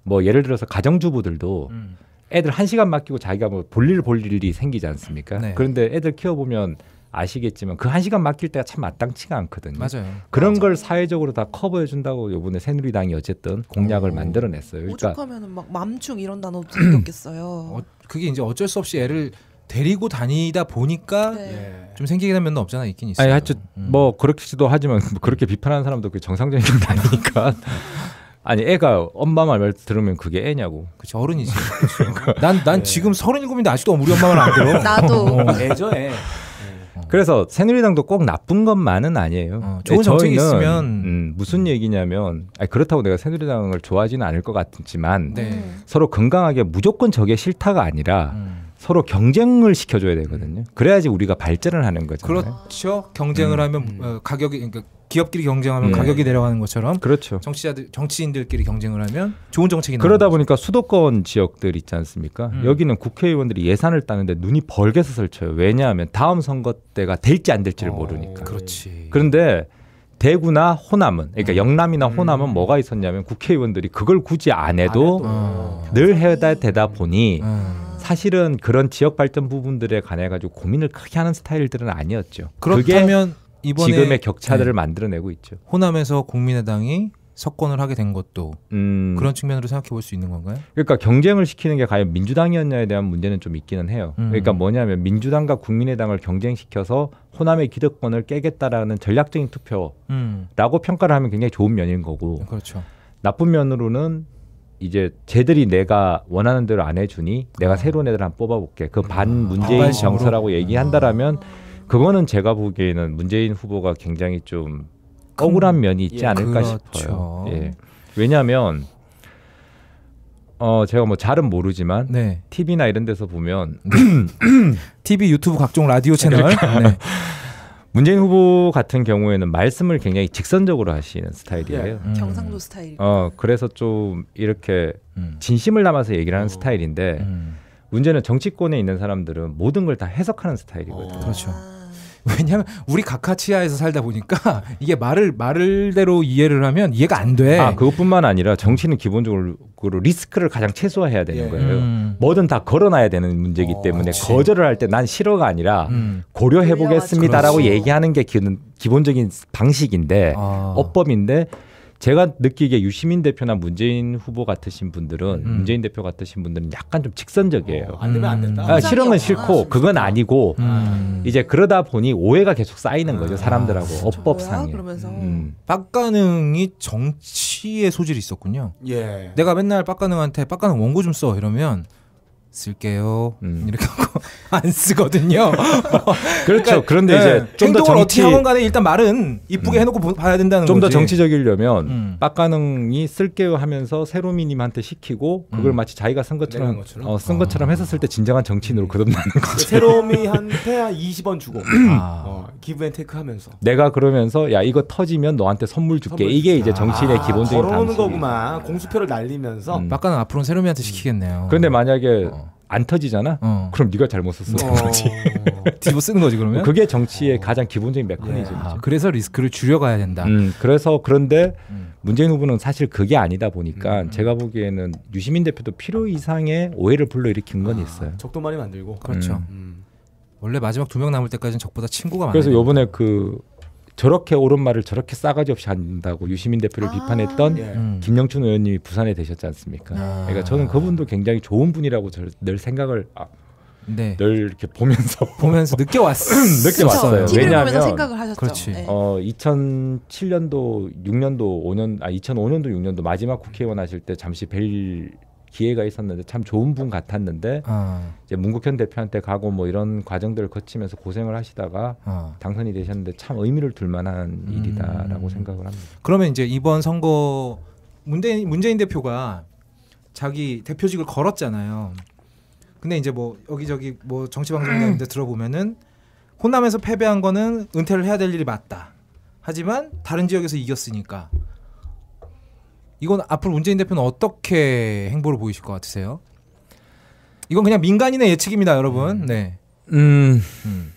뭐 예를 들어서 가정주부들도 음. 애들 한 시간 맡기고 자기가 뭐 볼일 볼 일이 생기지 않습니까? 네. 그런데 애들 키워보면 아시겠지만 그 한 시간 맡길 때가 참 마땅치가 않거든요. 맞아요. 그런 맞아걸 사회적으로 다 커버해 준다고 요번에 새누리당이 어쨌든 공약을 오. 어. 만들어냈어요. 그러니까 오죽하면막 맘충 이런 단어 생겼겠어요. 어, 그게 이제 어쩔 수 없이 애를 데리고 다니다 보니까 네. 예. 좀 생기게 되면 도 없잖아 있긴 있어요. 아니, 하여튼 음. 뭐 그렇기도 하지만 뭐 그렇게 비판하는 사람도 그 정상적인 게 아니니까. 아니 애가 엄마 말 들으면 그게 애냐고. 그치 어른이지. 난난 난 네. 지금 서른일곱인데 아직도 우리 엄마 말 안 들어. 나도. 어. 애죠 애. 그래서 새누리당도 꼭 나쁜 것만은 아니에요. 어, 좋은 정책 이 있으면 음, 무슨 음. 얘기냐면 아니, 그렇다고 내가 새누리당을 좋아하지는 않을 것 같지만 네. 서로 건강하게 무조건 저게 싫다가 아니라 음. 서로 경쟁을 시켜줘야 되거든요. 그래야지 우리가 발전을 하는 거잖아요. 그렇죠. 경쟁을 음, 하면 음. 어, 가격이 그러니까 기업끼리 경쟁하면 네. 가격이 내려가는 것처럼 그렇죠. 정치자들 정치인들끼리 경쟁을 하면 좋은 정책이 그러다 보니까 수도권 지역들 있지 않습니까? 음. 여기는 국회의원들이 예산을 따는데 눈이 벌게서 설쳐요. 왜냐하면 다음 선거 때가 될지 안 될지를 어, 모르니까. 그렇지. 그런데 대구나 호남은 그러니까 음. 영남이나 호남은 음. 뭐가 있었냐면 국회의원들이 그걸 굳이 안 해도, 안 해도. 어. 늘 해야 되다 보니 음. 사실은 그런 지역 발전 부분들에 관해 가지고 고민을 크게 하는 스타일들은 아니었죠. 그렇다면 이번에 지금의 격차들을 네. 만들어내고 있죠. 호남에서 국민의당이 석권을 하게 된 것도 음... 그런 측면으로 생각해 볼 수 있는 건가요? 그러니까 경쟁을 시키는 게 과연 민주당이었냐에 대한 문제는 좀 있기는 해요. 음... 그러니까 뭐냐면 민주당과 국민의당을 경쟁시켜서 호남의 기득권을 깨겠다라는 전략적인 투표라고 음... 평가를 하면 굉장히 좋은 면인 거고. 그렇죠. 나쁜 면으로는 이제 쟤들이 내가 원하는 대로 안 해주니 내가 아. 새로운 애들 한번 뽑아볼게. 그반 아. 문재인 정서라고 얘기한다라면. 아. 그거는 제가 보기에는 문재인 후보가 굉장히 좀 억울한 음, 면이 있지 예, 않을까 그렇죠. 싶어요. 예. 왜냐하면 어 제가 뭐 잘은 모르지만 네. TV나 이런 데서 보면 네. TV, 유튜브 각종 라디오 채널 그러니까. 네. 문재인 후보 같은 경우에는 말씀을 굉장히 직선적으로 하시는 스타일이에요. 음. 경상도 스타일. 어 그래서 좀 이렇게 음. 진심을 담아서 얘기를 하는 오. 어. 스타일인데 음. 문제는 정치권에 있는 사람들은 모든 걸 다 해석하는 스타일이거든요. 어. 그렇죠. 왜냐하면 우리 각하치아에서 살다 보니까 이게 말을 말대로 이해를 하면 이해가 안 돼. 아 그것뿐만 아니라 정치는 기본적으로 리스크를 가장 최소화해야 되는 예. 거예요. 음. 뭐든 다 걸어놔야 되는 문제이기 어, 때문에 그치. 거절을 할 때 난 싫어가 아니라 음. 고려해 보겠습니다라고 얘기하는 게 기, 본적인 방식인데 아. 어법인데 제가 느끼기에 유시민 대표나 문재인 후보 같으신 분들은 음. 문재인 대표 같으신 분들은 약간 좀 직선적이에요. 어, 안 되면 안 된다. 아, 싫은 건 싫고 아, 그건 아니고 음. 이제 그러다 보니 오해가 계속 쌓이는 거죠 아, 사람들하고 아, 업법상 그러면서 음. 빡가능이 정치의 소질이 있었군요. 예. 내가 맨날 빡가능한테 빡가능 원고 좀 써 이러면 쓸게요. 음. 음. 이렇게 하고 안 쓰거든요. 그렇죠. 그러니까, 그런데 네. 이제 좀더 정치 어떻게 하건 간에 일단 말은 이쁘게 음. 해놓고 봐야 된다는 좀더 정치적이려면 음. 빡가능이 쓸게요 하면서 세로미님한테 시키고 그걸 음. 마치 자기가 쓴 것처럼, 것처럼? 어, 쓴 것처럼 아. 했었을 때 진정한 정치인으로 음. 거듭나는 거죠. 세로미한테 20원 주고 아. 아. 어, 기브앤테크 하면서 내가 그러면서 야 이거 터지면 너한테 선물 줄게 선물 이게 이제 정치인의 아. 기본적인 걸어오는 거구만 공수표를 날리면서 빡가능 앞으로는 세로미한테 시키겠네요. 그런데 만약에 어. 안 터지잖아. 어. 그럼 네가 잘못 썼어. 어. 거 뒤집어 쓰는 거지 그러면. 그게 정치의 어. 가장 기본적인 메커니즘이죠. 예. 아, 그래서 리스크를 줄여가야 된다. 음, 그래서 그런데 음. 문재인 후보는 사실 그게 아니다 보니까 음. 제가 보기에는 유시민 대표도 필요 이상의 오해를 불러일으킨 건 아, 있어요. 적도 많이 만들고. 그렇죠. 음. 음. 원래 마지막 두 명 남을 때까지는 적보다 친구가 많아요. 그래서 요번에 그 저렇게 옳은 말을 저렇게 싸가지 없이 한다고 유시민 대표를 아~ 비판했던 예. 음. 김영춘 의원님이 부산에 되셨지 않습니까? 아~ 그러니까 저는 그분도 굉장히 좋은 분이라고 저, 늘 생각을 아, 네. 늘 이렇게 보면서 보면서 늦게 왔어 늦게 왔어요. 왜냐하면 그렇지. 네. 어 2007년도 6년도 5년 아 2005년도 6년도 마지막 국회의원 하실 때 잠시 벨 기회가 있었는데 참 좋은 분 같았는데 아. 이제 문국현 대표한테 가고 뭐 이런 과정들을 거치면서 고생을 하시다가 아. 당선이 되셨는데 참 의미를 둘 만한 음. 일이다라고 생각을 합니다. 그러면 이제 이번 선거 문재인, 문재인 대표가 자기 대표직을 걸었잖아요. 근데 이제 뭐 여기저기 뭐 정치 방송인데 들어보면은 호남에서 패배한 거는 은퇴를 해야 될 일이 맞다. 하지만 다른 지역에서 이겼으니까 이건 앞으로 문재인 대표는 어떻게 행보를 보이실 것 같으세요? 이건 그냥 민간인의 예측입니다, 여러분. 음. 네. 음. 음.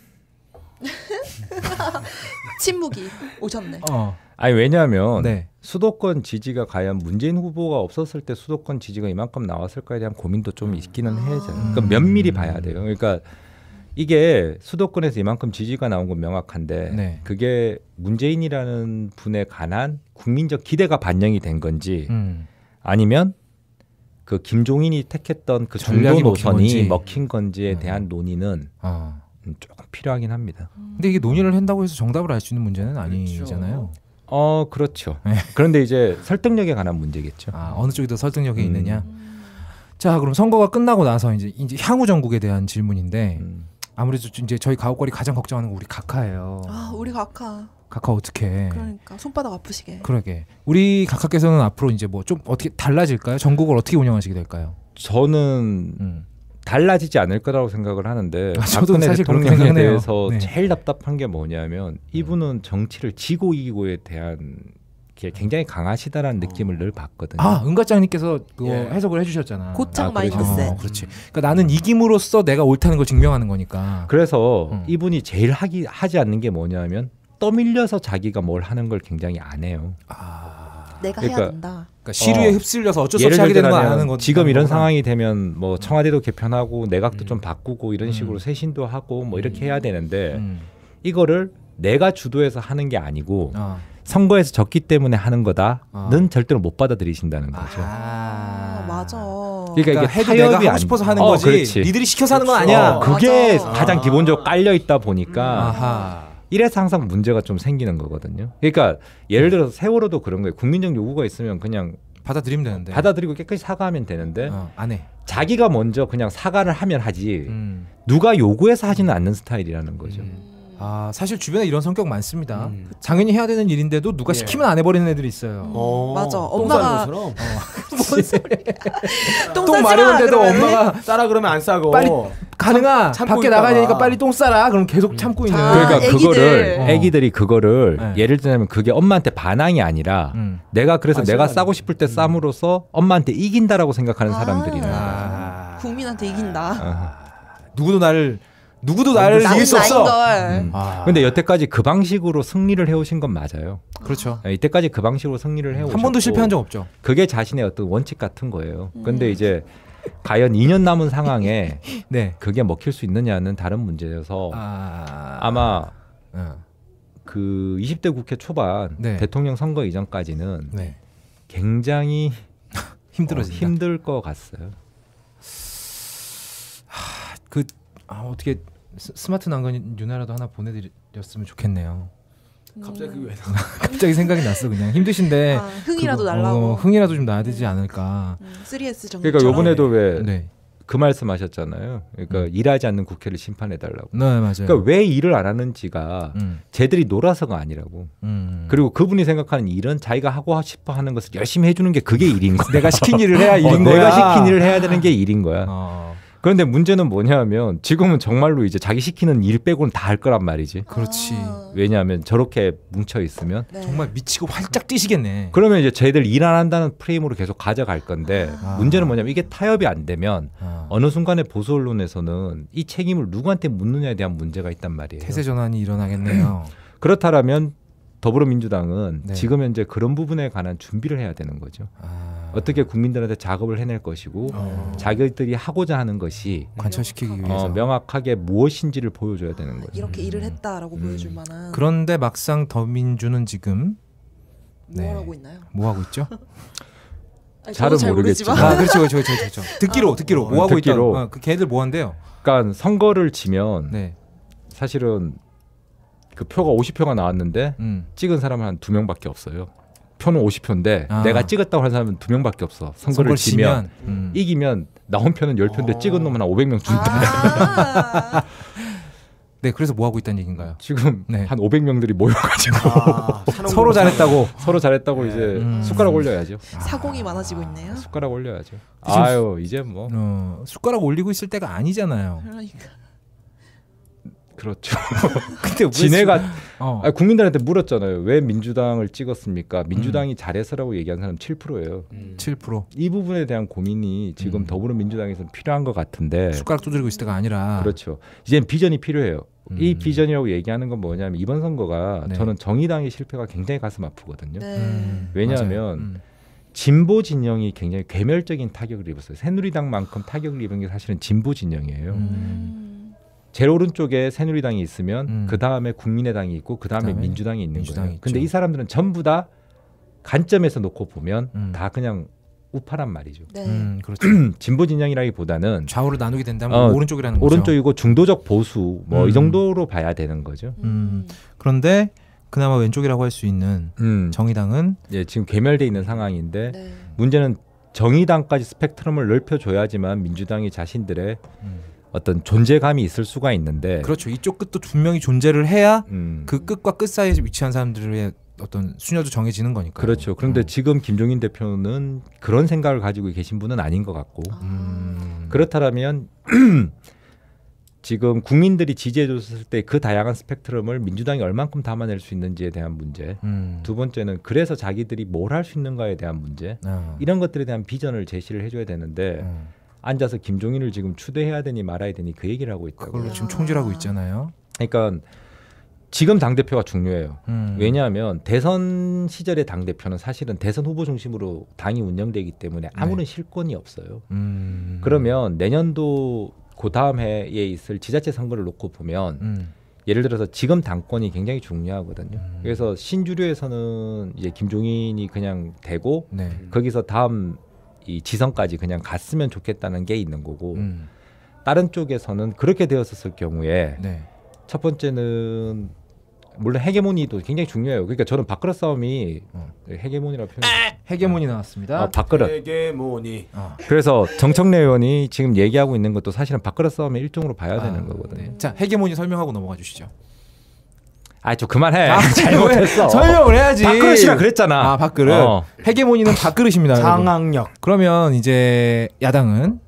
침묵이 오셨네. 어. 아니 왜냐하면 네. 수도권 지지가 과연 문재인 후보가 없었을 때 수도권 지지가 이만큼 나왔을까에 대한 고민도 좀 음. 있기는 해요. 아~ 그러니까 면밀히 봐야 돼요. 그러니까 이게 수도권에서 이만큼 지지가 나온 건 명확한데 네. 그게 문재인이라는 분의 가난 국민적 기대가 반영이 된 건지 음. 아니면 그 김종인이 택했던 그 정도 노선이 먹힌, 건지. 에 음. 대한 논의는 아. 음, 조금 필요하긴 합니다. 음. 근데 이게 논의를 한다고 해서 정답을 알 수 있는 문제는 그렇죠. 아니잖아요. 그렇죠. 어 그렇죠. 네. 그런데 이제 설득력에 관한 문제겠죠. 아 어느 쪽이 더 설득력이 음. 있느냐. 자 그럼 선거가 끝나고 나서 이제 이제 향후 전국에 대한 질문인데 음. 아무래도 이제 저희 가옥거리 가장 걱정하는 건 우리 각하예요. 아 우리 각하. 각하 어떻게? 그러니까 손바닥 아프시게. 그러게. 우리 각하께서는 앞으로 이제 뭐 좀 어떻게 달라질까요? 전국을 어떻게 운영하시게 될까요? 저는 음. 달라지지 않을 거라고 생각을 하는데 아, 저도 사실 대통령에 대해서 네. 제일 답답한 게 뭐냐면 네. 이분은 정치를 지고 이기고에 대한 게 굉장히 강하시다라는 어. 느낌을 늘 받거든요. 아 은가짱님께서 그 예. 해석을 해주셨잖아. 고창 아, 마인드셋. 어, 그렇지. 그러니까 나는 이김으로써 내가 옳다는 걸 증명하는 거니까. 그래서 음. 이분이 제일 하기 하지 않는 게 뭐냐면 떠밀려서 자기가 뭘 하는 걸 굉장히 안 해요. 아... 내가 그러니까, 해야 된다. 그러니까 시류에 어, 휩쓸려서 어쩔 수 없이 하게 되는 건 아는 거죠. 지금 이런 거구나. 상황이 되면 뭐 음. 청와대도 개편하고 내각도 음. 좀 바꾸고 이런 음. 식으로 음. 쇄신도 하고 뭐 이렇게 음. 해야 되는데 음. 이거를 내가 주도해서 하는 게 아니고 어. 선거에서 졌기 때문에 하는 거다는 어. 절대로 못 받아들이신다는 아, 거죠. 아, 맞아. 그러니까, 그러니까 이게 해도 내가 하고 싶어서 하는 어, 거지. 그렇지. 니들이 시켜서 하는 건 아니야. 어, 그게 맞아. 가장 기본적으로 아. 깔려 있다 보니까. 이래서 항상 문제가 좀 생기는 거거든요. 그러니까 예를 음. 들어서 세월호도 그런 거예요. 국민적 요구가 있으면 그냥 받아들이면 되는데 받아들이고 깨끗이 사과하면 되는데 어, 안 해. 자기가 먼저 그냥 사과를 하면 하지 음. 누가 요구해서 하지는 않는 스타일이라는 거죠. 음. 아 사실 주변에 이런 성격 많습니다. 음. 당연히 해야 되는 일인데도 누가 예. 시키면 안 해버리는 애들이 있어요. 음. 어, 맞아. 엄마가 어. 똥똥 마려운데도 엄마가 싸라 그러면 안 싸고 빨리 가능아 밖에 나가야 되니까 빨리 똥 싸라 그럼 계속 음. 참고 있는. 그러니까 애기들. 그거를 어. 기들이 그거를 네. 예를 들면 그게 엄마한테 반항이 아니라 음. 내가 그래서 아, 내가 싸고 싶을 때 음. 싸움로써 엄마한테 이긴다라고 생각하는 아. 사람들이 있는 아. 거야. 국민한테 이긴다. 아. 누구도 나를 누구도 어, 나를 이길 수 없어. 음. 아. 근데 여태까지 그 방식으로 승리를 해오신 건 맞아요. 그렇죠. 예, 이때까지 그 방식으로 승리를 해오고한 번도 실패한 적 없죠. 그게 자신의 어떤 원칙 같은 거예요. 음. 근데 이제 과연 2년 남은 상황에 네. 그게 먹힐 수 있느냐는 다른 문제여서 아... 마 아... 어. 그 20대 국회 초반 네. 대통령 선거 이전까지는 네. 굉장히 힘들어 어, 힘들 것 같아요. 그 아, 어떻게 스, 마트 난간 유나라도 하나 보내드렸으면 좋겠네요. 갑자기 음. 왜 나? 갑자기 생각이 났어 그냥 힘드신데 아, 그 흥이라도 그거, 뭐, 날라고 어, 흥이라도 좀 나야 되지 음. 않을까. 음, 3S 정도. 그러니까 요번에도 왜? 네. 그 말씀하셨잖아요. 그러니까 음. 일하지 않는 국회를 심판해 달라고. 네 맞아요. 그러니까 왜 일을 안 하는지가 음. 쟤들이 놀아서가 아니라고. 음. 그리고 그분이 생각하는 일은 자기가 하고 싶어 하는 것을 열심히 해주는 게 그게 일인 거야. 내가 시킨 일을 해야 어, 일인 어, 거야. 내가 시킨 일을 해야 되는 게 일인 거야. 어. 그런데 문제는 뭐냐면 지금은 정말로 이제 자기 시키는 일 빼고는 다 할 거란 말이지. 그렇지. 아. 왜냐하면 저렇게 뭉쳐 있으면 네. 정말 미치고 활짝 뛰시겠네. 그러면 이제 저희들 일 안 한다는 프레임으로 계속 가져갈 건데 아. 문제는 뭐냐면 이게 타협이 안 되면 아. 어느 순간에 보수 언론에서는 이 책임을 누구한테 묻느냐에 대한 문제가 있단 말이에요. 태세 전환이 일어나겠네요. 그렇다라면 더불어민주당은 네. 지금 현재 그런 부분에 관한 준비를 해야 되는 거죠. 아. 어떻게 국민들한테 작업을 해낼 것이고 어. 자기들이 하고자 하는 것이 관철시키기 어, 위해서 어, 명확하게 무엇인지를 보여줘야 되는 거죠. 이렇게 음. 일을 했다라고 음. 보여줄 만한. 그런데 막상 더민주는 지금 네. 뭐 하고 있나요? 뭐 하고 있죠? 잘은 모르겠지만. 아, 그렇죠, 그렇죠, 그렇죠, 그렇죠. 듣기로, 아, 듣기로 어, 어. 뭐 하고 있죠? 어, 그 걔들 뭐 한대요? 그러니까 선거를 지면 네. 사실은 그 표가 50표가 나왔는데 음. 찍은 사람은 한 두 명밖에 없어요. 표는 50표인데 아. 내가 찍었다고 하는 사람은 두 명밖에 없어. 선거를, 선거를 지면, 음. 이기면 나온 표는 10표인데 어. 찍은 놈은 한 500명 준다. 아. 네, 그래서 뭐 하고 있다는 얘기인가요? 지금 네. 한 500명들이 모여가지고 아, 서로 잘했다고 서로 잘했다고 네. 이제 음. 숟가락 올려야죠. 아. 사공이 많아지고 있네요. 숟가락 올려야죠. 아유 이제 뭐 어, 숟가락 올리고 있을 때가 아니잖아요. 그러니까. 그렇죠. 근데 진해가 아, 어. 국민들한테 물었잖아요. 왜 민주당을 찍었습니까? 음. 민주당이 음. 잘해서라고 얘기한 사람 7%예요. 음. 7%. 이 부분에 대한 고민이 지금 음. 더불어민주당에서는 필요한 것 같은데 숟가락 두드리고 있을 때가 아니라 그렇죠. 이젠 비전이 필요해요. 이 음. 비전이라고 얘기하는 건 뭐냐면 이번 선거가 네. 저는 정의당의 실패가 굉장히 가슴 아프거든요. 네. 음. 왜냐하면 진보 진영이 굉장히 괴멸적인 타격을 입었어요. 새누리당만큼 타격을 입은 게 사실은 진보 진영이에요. 제일 오른쪽에 새누리당이 있으면 음. 그 다음에 국민의당이 있고 그 다음에 민주당이 있는 민주당이 거예요. 있죠. 근데 이 사람들은 전부 다 관점에서 놓고 보면 음. 다 그냥 우파란 말이죠. 네. 음, 그렇죠. 진보 진영이라기보다는 좌우로 나누게 된다면 어, 오른쪽이라는 거죠. 오른쪽이고 중도적 보수 뭐이 음. 정도로 봐야 되는 거죠. 음. 음. 그런데 그나마 왼쪽이라고 할 수 있는 정의당은 예, 지금 괴멸돼 있는 상황인데 네. 문제는 정의당까지 스펙트럼을 넓혀줘야지만 민주당이 자신들의 음. 어떤 존재감이 있을 수가 있는데 그렇죠 이쪽 끝도 분명히 존재를 해야 음. 그 끝과 끝 사이에 위치한 사람들의 어떤 순여도 정해지는 거니까 그렇죠 그런데 음. 지금 김종인 대표는 그런 생각을 가지고 계신 분은 아닌 것 같고 아. 음. 그렇다면 지금 국민들이 지지해 줬을 때 그 다양한 스펙트럼을 민주당이 얼만큼 담아낼 수 있는지에 대한 문제 음. 두 번째는 그래서 자기들이 뭘 할 수 있는가에 대한 문제 어. 이런 것들에 대한 비전을 제시를 해줘야 되는데 음. 앉아서 김종인을 지금 추대해야 되니 말아야 되니 그 얘기를 하고 있다고. 그걸로 지금 총질하고 있잖아요. 그러니까 지금 당 대표가 중요해요. 음. 왜냐하면 대선 시절의 당 대표는 사실은 대선 후보 중심으로 당이 운영되기 때문에 네. 아무런 네. 실권이 없어요. 음. 그러면 내년도 그 다음 해에 있을 지자체 선거를 놓고 보면 음. 예를 들어서 지금 당권이 굉장히 중요하거든요. 음. 그래서 신주류에서는 이제 김종인이 그냥 되고 네. 거기서 다음 이지성까지 그냥 갔으면 좋겠다는 게 있는 거고 음. 다른 쪽에서는 그렇게 되었었을 경우에 네. 첫 번째는 물론 헤게모니도 굉장히 중요해요. 그러니까 저는 밥그릇 싸움이 어. 헤게모니라 고 표현. 아! 헤게모니 나왔습니다. 어, 밥그릇. 헤게모니. 어. 그래서 정청래 의원이 지금 얘기하고 있는 것도 사실은 밥그릇 싸움의 일종으로 봐야 되는 아, 거거든요. 네. 자 헤게모니 설명하고 넘어가 주시죠. 아좀 그만해. 아, 잘못했어. 설명을 해야지. 밥그릇이라 그랬잖아. 아 밥그릇. 어. 헤모니는 밥그릇입니다. 장악력. 그러면 이제 야당은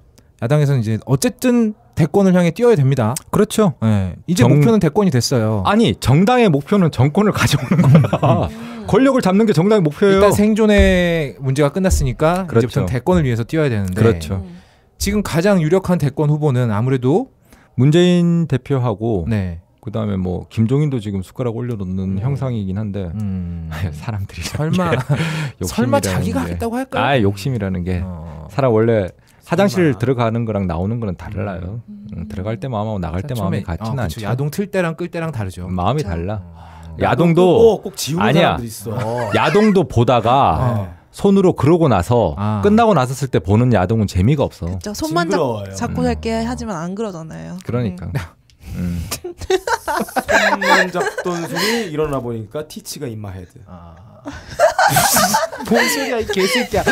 야당에서는 이제 어쨌든 대권을 향해 뛰어야 됩니다. 그렇죠. 네. 이제 정... 목표는 대권이 됐어요. 아니 정당의 목표는 정권을 가져오는 거야. 음. 권력을 잡는 게 정당의 목표예요. 일단 생존의 문제가 끝났으니까 그렇죠. 이제부터 대권을 위해서 뛰어야 되는데. 그렇죠. 음. 지금 가장 유력한 대권 후보는 아무래도 문재인 대표하고 네. 그 다음에 뭐 김종인도 지금 숟가락 올려놓는 음. 형상이긴 한데 음. 사람들이 설마 설마 자기가 게, 하겠다고 할까? 아 욕심이라는 게 어. 사람 원래 화장실 설마. 들어가는 거랑 나오는 거는 음. 달라요. 음. 들어갈 때 마음하고 나갈 때 마음이 같지는 어, 않죠. 야동 틀 때랑 끌 때랑 다르죠. 마음이 그 달라. 어. 야동도 어, 꼭 지우는 아니야. 야동도 보다가. 어. 손으로 그러고 나서 아. 끝나고 나섰을 때 보는 야동은 재미가 없어. 그쵸, 손만 잡고 살게 음. 하지만 안 그러잖아요. 그러니까. 음. 음. 손만 잡던 손이 일어나 보니까 티치가 인마 헤드. 아. 뭔 소리야 이 개새끼야.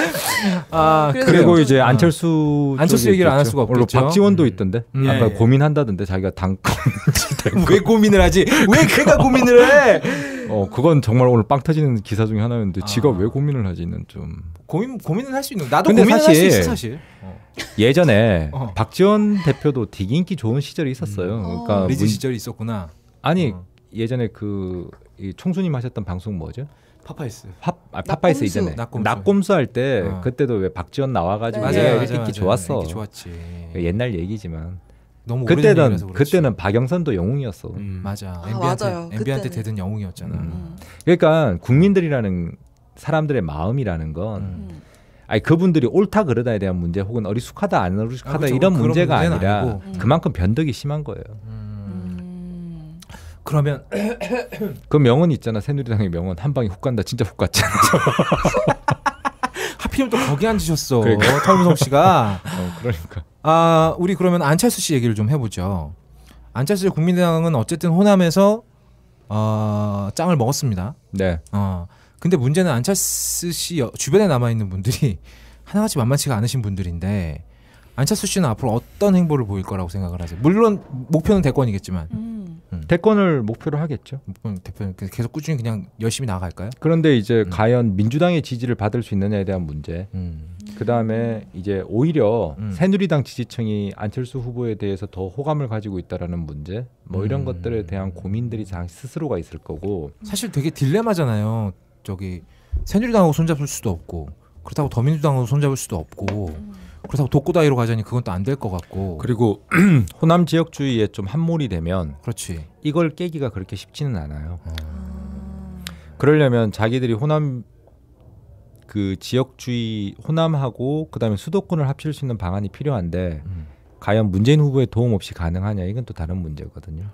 아 그리고 이제 안철수 아. 안철수 얘기를 안 할 수가 없죠. 박지원도 음. 있던데. 음. 아까 예, 예. 고민한다던데 자기가 당왜 고민을 하지? 왜 걔가 고민을 해? 어 그건 정말 오늘 빵 터지는 기사 중에 하나였는데 아. 지가 왜 고민을 하지는 좀 고민 고민은 할 수 있는 나도 고민은 할수 있어 사실. 어. 예전에 어. 박지원 대표도 되게 인기 좋은 시절이 있었어요. 음. 그러니까 어. 리즈 문... 시절이 있었구나. 아니 어. 예전에 그 총수님 하셨던 방송 뭐죠? 파파이스. 파, 아, 파파이스 있잖아 낙곰수, 낙곰수 할때 어. 그때도 왜 박지원 나와가지고 네. 맞아요, 맞아, 인기 좋았어. 인기 좋았지. 그 옛날 얘기지만. 너무 그때는 그때는 박영선도 영웅이었어. 음, 맞아. 아, 엠비한테 아, 대든 영웅이었잖아. 음. 그러니까 국민들이라는 사람들의 마음이라는 건 음. 아니 그분들이 옳다 그르다에 대한 문제 혹은 어리숙하다 안 어리숙하다 아, 그렇죠. 이런 문제가 아니라 아니고. 음. 그만큼 변덕이 심한 거예요. 음. 그러면 그 명언 있잖아 새누리당의 명언 한 방에 훅 간다 진짜 훅 갔잖아. 하필이면 또 거기 앉으셨어. 그러니까. 털무성 씨가. 어, 그러니까. 아 우리 그러면 안철수 씨 얘기를 좀 해보죠. 안철수 국민당은 어쨌든 호남에서 어, 짱을 먹었습니다. 네. 어, 근데 문제는 안철수 씨 주변에 남아 있는 분들이 하나같이 만만치가 않으신 분들인데 안철수 씨는 앞으로 어떤 행보를 보일 거라고 생각을 하세요? 물론 목표는 대권이겠지만 음. 음. 대권을 목표로 하겠죠. 대표는 그 계속 꾸준히 그냥 열심히 나갈까요? 그런데 이제 음. 과연 민주당의 지지를 받을 수 있느냐에 대한 문제. 음. 그 다음에 이제 오히려 음. 새누리당 지지층이 안철수 후보에 대해서 더 호감을 가지고 있다라는 문제, 뭐 이런 음. 것들에 대한 고민들이 자 스스로가 있을 거고. 사실 되게 딜레마잖아요. 저기 새누리당하고 손잡을 수도 없고 그렇다고 더민주당하고 손잡을 수도 없고 그렇다고 독고다이로 가자니 그건 또 안 될 것 같고 그리고 호남 지역주의에 좀 함몰이 되면 그렇지 이걸 깨기가 그렇게 쉽지는 않아요. 음. 그러려면 자기들이 호남 그 지역주의 호남하고 그다음에 수도권을 합칠 수 있는 방안이 필요한데 음. 과연 문재인 후보의 도움 없이 가능하냐 이건 또 다른 문제거든요.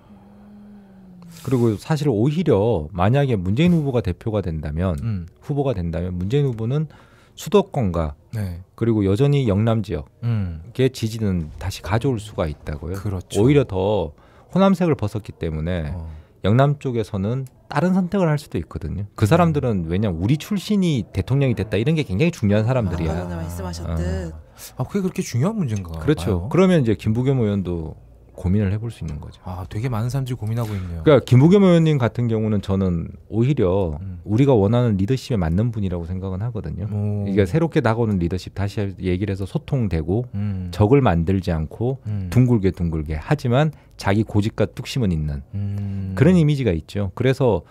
그리고 사실 오히려 만약에 문재인 후보가 대표가 된다면 음. 후보가 된다면 문재인 후보는 수도권과 네. 그리고 여전히 영남 지역의 음. 지지는 다시 가져올 수가 있다고요. 그렇죠. 오히려 더 호남색을 벗었기 때문에 어. 영남 쪽에서는 다른 선택을 할 수도 있거든요. 그 음. 사람들은 왜냐 우리 출신이 대통령이 됐다 이런 게 굉장히 중요한 사람들이야. 아, 말씀하셨듯. 아, 그게 그렇게 중요한 문제인가? 그렇죠. 봐요. 그러면 이제 김부겸 의원도 고민을 해볼 수 있는 거죠. 아, 되게 많은 사람들이 고민하고 있네요. 그러니까 김부겸 의원님 같은 경우는 저는 오히려 음. 우리가 원하는 리더십에 맞는 분이라고 생각은 하거든요. 오. 그러니까 새롭게 나오는 리더십 다시 얘기를 해서 소통되고 음. 적을 만들지 않고 음. 둥글게 둥글게 하지만 자기 고집과 뚝심은 있는 음. 그런 이미지가 있죠. 그래서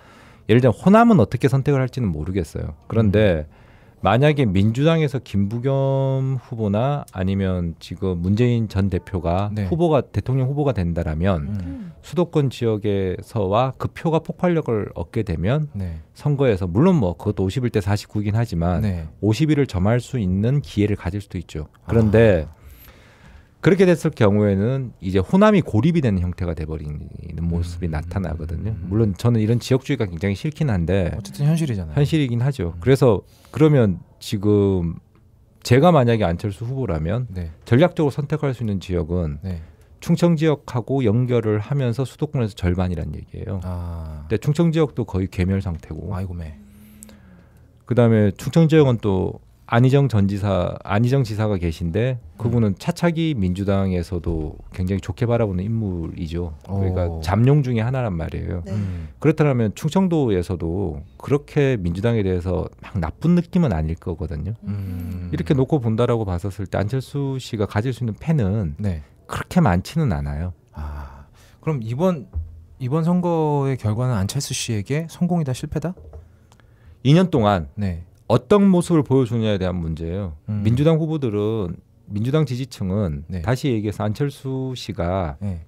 예를 들면 호남은 어떻게 선택을 할지는 모르겠어요. 그런데 만약에 민주당에서 김부겸 후보나 아니면 지금 문재인 전 대표가 네. 후보가 대통령 후보가 된다라면 음. 수도권 지역에서와 그 표가 폭발력을 얻게 되면 네. 선거에서 물론 뭐 그것도 51대 49이긴 하지만 네. 51을 점할 수 있는 기회를 가질 수도 있죠. 그런데 아. 그렇게 됐을 경우에는 이제 호남이 고립이 되는 형태가 돼버리는 모습이 음. 나타나거든요. 음. 물론 저는 이런 지역주의가 굉장히 싫긴 한데 어쨌든 현실이잖아요. 현실이긴 하죠. 음. 그래서 그러면 지금 제가 만약에 안철수 후보라면 네. 전략적으로 선택할 수 있는 지역은 네. 충청 지역하고 연결을 하면서 수도권에서 절반이라는 얘기예요. 아. 근데 충청 지역도 거의 개멸 상태고. 아이고매. 그다음에 충청 지역은 또 안희정 전 지사 안희정 지사가 계신데 그분은 음. 차차기 민주당에서도 굉장히 좋게 바라보는 인물이죠. 그러니까 오. 어. 잠룡 중에 하나란 말이에요. 네. 음. 그렇다면 충청도에서도 그렇게 민주당에 대해서 막 나쁜 느낌은 아닐 거거든요. 음. 음. 이렇게 놓고 본다라고 봤었을 때 안철수 씨가 가질 수 있는 패는 네. 그렇게 많지는 않아요. 아, 그럼 이번 이번 선거의 결과는 안철수 씨에게 성공이다 실패다? 2년 동안 네. 어떤 모습을 보여주냐에 대한 문제예요. 음. 민주당 후보들은 민주당 지지층은 네. 다시 얘기해서 안철수 씨가 네.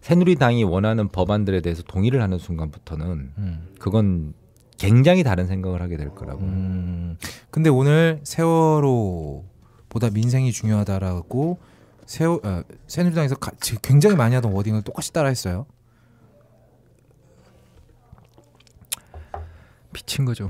새누리당이 원하는 법안들에 대해서 동의를 하는 순간부터는 음. 그건 굉장히 다른 생각을 하게 될 거라고. 음. 근데 오늘 세월호보다 민생이 중요하다라고 세월 어, 새누리당에서 가, 굉장히 많이 하던 워딩을 똑같이 따라했어요. 미친 거죠.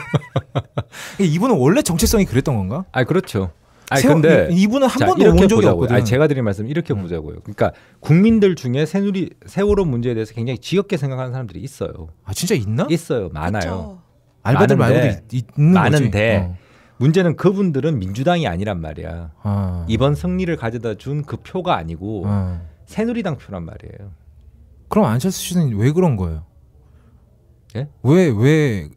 이분은 원래 정체성이 그랬던 건가? 아 그렇죠. 아니 근데 이분은 한 자, 번도 이렇게 온 적이 보자고요. 없거든. 아 제가 드린 말씀 이렇게 음. 보자고요. 그러니까 국민들 중에 새누리 세월호 문제에 대해서 굉장히 지겹게 생각하는 사람들이 있어요. 아 진짜 있나? 있어요. 많아요. 알바들 말고도 있, 는 많은데 어. 문제는 그분들은 민주당이 아니란 말이야. 어. 이번 승리를 가져다 준 그 표가 아니고 어. 새누리당 표란 말이에요. 그럼 안철수 씨는 왜 그런 거예요? 예? 왜 왜?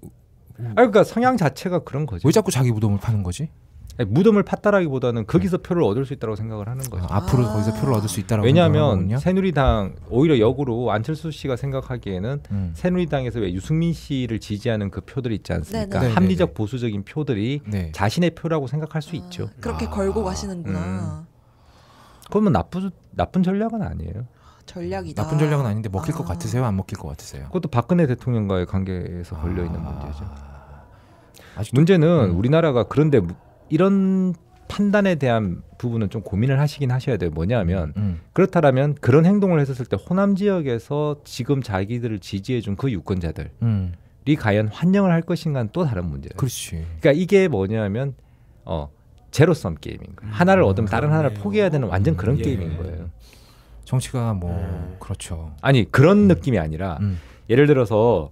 아그니까 성향 자체가 그런 거지. 왜 자꾸 자기 무덤을 파는 거지? 아니, 무덤을 팠다라기보다는 거기서 표를 얻을 수 있다고 생각을 하는 거죠. 아, 앞으로 아 거기서 표를 얻을 수 있다라고. 왜냐하면 새누리당 오히려 역으로 안철수 씨가 생각하기에는 음. 새누리당에서 왜 유승민 씨를 지지하는 그표들 있지 않습니까? 네네. 네, 네. 합리적 네네. 네. 보수적인 표들이 네. 자신의 표라고 생각할 수 아, 있죠. 그렇게 걸고 아. 가시는구나. 음. 그러면 나쁜 나쁜 전략은 아니에요. 전략이다. 나쁜 전략은 아닌데 먹힐 아. 것 같으세요? 안 먹힐 것 같으세요? 그것도 박근혜 대통령과의 관계에서 걸려 있는 아. 문제죠. 아직도, 문제는 음. 우리나라가 그런데 이런 판단에 대한 부분은 좀 고민을 하시긴 하셔야 돼요. 뭐냐면 음, 음. 그렇다라면 그런 행동을 했었을 때 호남 지역에서 지금 자기들을 지지해준 그 유권자들이 음. 과연 환영을 할 것인가는 또 다른 문제예요. 그렇지. 그러니까 이게 뭐냐면 어 제로섬 게임인 거예요. 하나를 아, 얻으면 다른 하나를 포기해야 되는 완전 그런 음, 예. 게임인 거예요. 정치가 뭐 음. 그렇죠. 아니 그런 음. 느낌이 아니라 음. 예를 들어서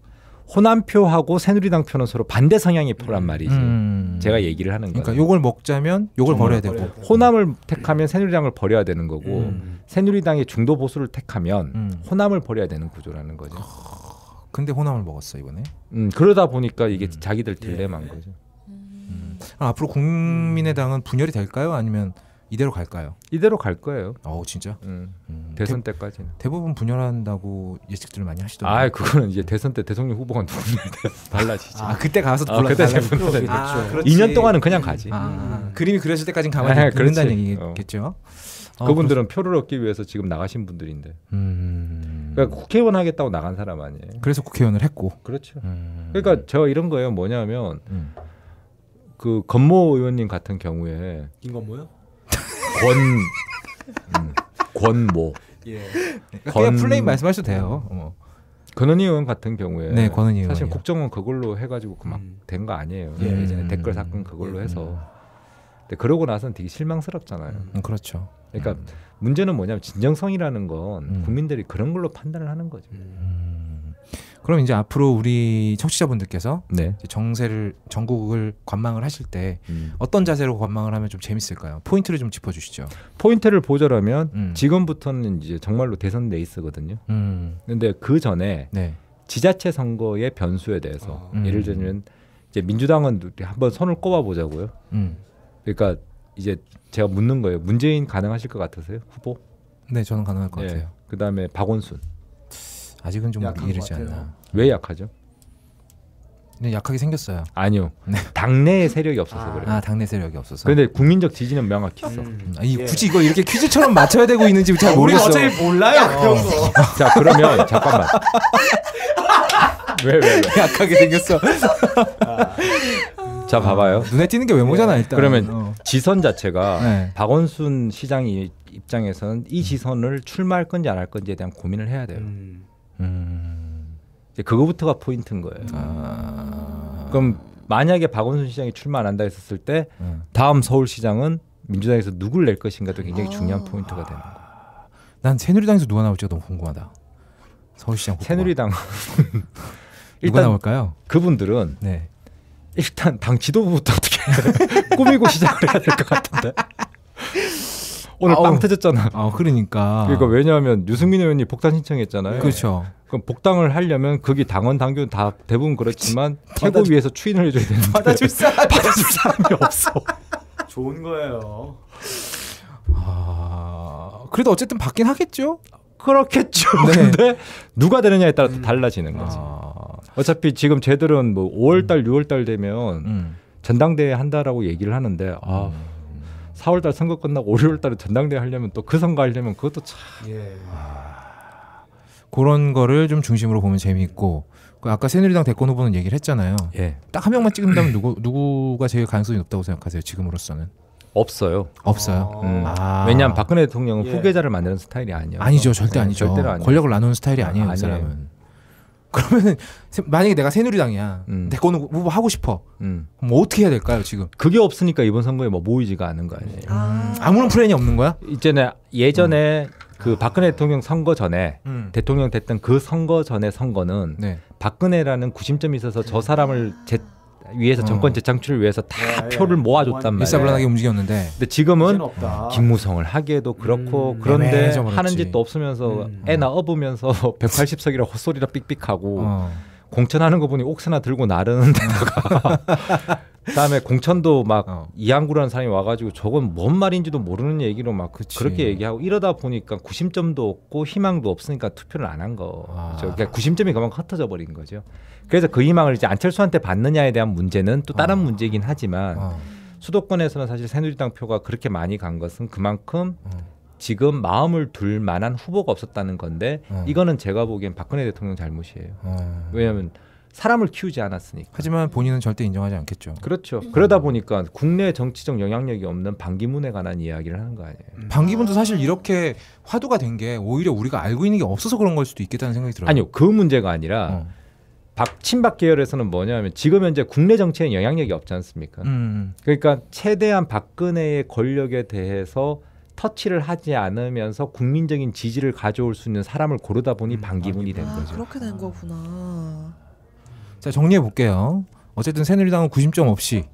호남표하고 새누리당 표는 서로 반대 성향의 표란 음. 말이지. 음. 제가 얘기를 하는 거예요. 그러니까 요걸 먹자면 요걸 버려야 되고 버려야 호남을 택하면 음. 새누리당을 버려야 되는 거고 새누리당의 중도 보수를 택하면 호남을 버려야 되는 구조라는 거죠. 근데 호남을 먹었어 이번에. 음 그러다 보니까 이게 자기들 예. 딜레마인 예. 거죠. 아, 앞으로 국민의당은 분열이 될까요? 아니면 이대로 갈까요? 이대로 갈 거예요. 어 진짜. 음. 음. 대선 대, 때까지는. 대부분 분열한다고 예측들을 많이 하시던데. 아, 그거는 이제 대선 때 대통령 후보가 누구냐 달라지죠. 아, 그때 가서 아, 그때 잘못하 그렇죠. 아, 2년 동안은 그냥 가지. 아, 음. 아. 그림이 그려질 때까지는 가만히 그런다는 아, 얘기겠죠. 어. 어. 그분들은 표를 얻기 위해서 지금 나가신 분들인데. 음. 그러니까 국회의원 하겠다고 나간 사람 아니에요. 그래서 국회의원을 했고. 그렇죠. 음. 그러니까 저 이런 거예요. 뭐냐면 음. 그 건모 의원님 같은 경우에. 김건모요? 권 음, 권모. 예. 권, 그냥 플레임 말씀하셔도 돼요. 음. 어. 권은 의원 같은 경우에 네, 권은 의원 사실 국정원 그걸로 해가지고 그막 음. 된거 아니에요. 예. 전에 댓글 사건 그걸로 예. 해서. 근데 그러고 나서는 되게 실망스럽잖아요. 음, 음 그렇죠. 그러니까 문제는 뭐냐면 진정성이라는 건 국민들이 그런 걸로 판단을 하는 거죠. 음. 그럼 이제 앞으로 우리 청취자분들께서 네. 정세를 전국을 관망을 하실 때 음. 어떤 자세로 관망을 하면 좀 재밌을까요? 포인트를 좀 짚어주시죠. 포인트를 보자라면 음. 지금부터는 이제 정말로 대선 레이스거든요. 음. 근데 그 전에 네. 지자체 선거의 변수에 대해서 어. 예를 들면 이제 민주당은 한 번 선을 꼽아 보자고요. 음. 그러니까 이제 제가 묻는 거예요. 문재인 가능하실 것 같으세요? 후보? 네, 저는 가능할 것 네. 같아요. 그다음에 박원순. 아직은 좀 이르지 않나. 왜 약하죠? 네, 약하게 생겼어요. 아니요. 네. 당내의 세력이 없어서 아. 그래요. 아, 당내 세력이 없어서. 근데 국민적 지지는 명확히 있어. 음. 아, 이, 예. 굳이 이걸 이렇게 퀴즈처럼 맞춰야 되고 있는지 잘 모르겠어. 우리 어차피 몰라요. 어. 자, 그러면 잠깐만. 왜, 왜, 왜? 약하게 생겼어. 자 봐봐요. 아, 눈에 띄는 게 외모잖아 예. 일단. 그러면 어. 지선 자체가 네. 박원순 시장 입장에서는 이 지선을 출마할 건지 안 할 건지에 대한 고민을 해야 돼요. 음. 음. 이제 그거부터가 포인트인 거예요. 아. 그럼 만약에 박원순 시장이 출마 안 한다 했었을 때 음. 다음 서울시장은 민주당에서 누굴 낼 것인가도 굉장히 아. 중요한 포인트가 되는 거난 새누리당에서 누가 나올지 너무 궁금하다. 서울시장 후보가. 새누리당 누가 나올까요? 그분들은 네. 일단 당 지도부부터 어떻게 꾸미고 시작을 해야 될 것 같은데. 오늘 아, 빵 어. 터졌잖아. 아, 그러니까. 그러니까 왜냐하면 유승민 의원이 복당 신청했잖아요. 그렇죠. 그럼 복당을 하려면 거기 당원 당규는 다 대부분 그렇지만 최고위에서 추인을 해줘야 되는데 받아줄 사람이, 받아줄 사람이 없어. 좋은 거예요. 아 그래도 어쨌든 받긴 하겠죠. 그렇겠죠. 네. 근데 누가 되느냐에 따라 음. 달라지는 거죠 아. 어차피 지금 제들은 뭐 5월달, 음. 6월달 되면 음. 전당대회 한다라고 얘기를 하는데 아. 음. 4월달 선거 끝나고 5월달에 전당대회 하려면 또 그 선거 하려면 그것도 참 예. 아... 그런 거를 좀 중심으로 보면 재미있고 그 아까 새누리당 대권 후보는 얘기를 했잖아요. 예. 딱한 명만 찍는다면 누구 누구가 제일 가능성이 높다고 생각하세요? 지금으로서는 없어요. 없어요. 아... 음. 아... 왜냐하면 박근혜 대통령은 예. 후계자를 만드는 스타일이 아니에요. 아니죠, 절대 예, 아니죠. 절대로 권력을 나누는 스타일이 아니에요. 아, 그 사람은. 그러면은 만약에 내가 새누리당이야. 음. 내 거는 후보 하고 싶어. 음. 뭐 어떻게 해야 될까요 지금? 그게 없으니까 이번 선거에 뭐 모이지가 않은 거 아니에요. 아. 음. 무런 플랜이 없는 거야? 이제는 예전에 음. 그 박근혜 대통령 선거 전에 음. 대통령 됐던 그 선거 전에 선거는 네. 박근혜라는 구심점이 있어서 저 사람을 제 위해서 어. 정권 재창출을 위해서 다 예, 예. 표를 예. 모아줬단 말이에요. 일사불란하게 움직였는데. 근데 지금은 김무성을 하기에도 그렇고 음, 그런데 하는 짓도 없으면서 음. 애나 업으면서 180석이라 헛소리라 삑삑하고 어. 공천하는 거 보니 옥새나 들고 나르는 데다가 그다음에 공천도 막 어. 이한구라는 사람이 와가지고 저건 뭔 말인지도 모르는 얘기로 막 그, 그치. 그렇게 얘기하고 이러다 보니까 구심점도 없고 희망도 없으니까 투표를 안 한 거. 아. 그죠 그러니까 구심점이 그만 흩어져 버린 거죠. 그래서 그 희망을 이제 안철수한테 받느냐에 대한 문제는 또 다른 어. 아. 문제긴 이 하지만 어. 수도권에서는 사실 새누리당 표가 그렇게 많이 간 것은 그만큼 어. 지금 마음을 둘 만한 후보가 없었다는 건데 어. 이거는 제가 보기엔 박근혜 대통령 잘못이에요. 어. 왜냐하면 사람을 키우지 않았으니까. 하지만 본인은 절대 인정하지 않겠죠. 그렇죠. 음. 그러다 보니까 국내 정치적 영향력이 없는 반기문에 관한 이야기를 하는 거 아니에요. 음. 반기문도 아. 사실 이렇게 화두가 된 게 오히려 우리가 알고 있는 게 없어서 그런 걸 수도 있겠다는 생각이 들어요. 아니요, 그 문제가 아니라 어. 박 친박 계열에서는 뭐냐면 지금 현재 국내 정치에 영향력이 없지 않습니까? 음, 음. 그러니까 최대한 박근혜의 권력에 대해서 터치를 하지 않으면서 국민적인 지지를 가져올 수 있는 사람을 고르다 보니 음, 반기문이 된 아, 거죠. 그렇게 된 아. 거구나. 자 정리해 볼게요. 어쨌든 새누리당은 구심점 없이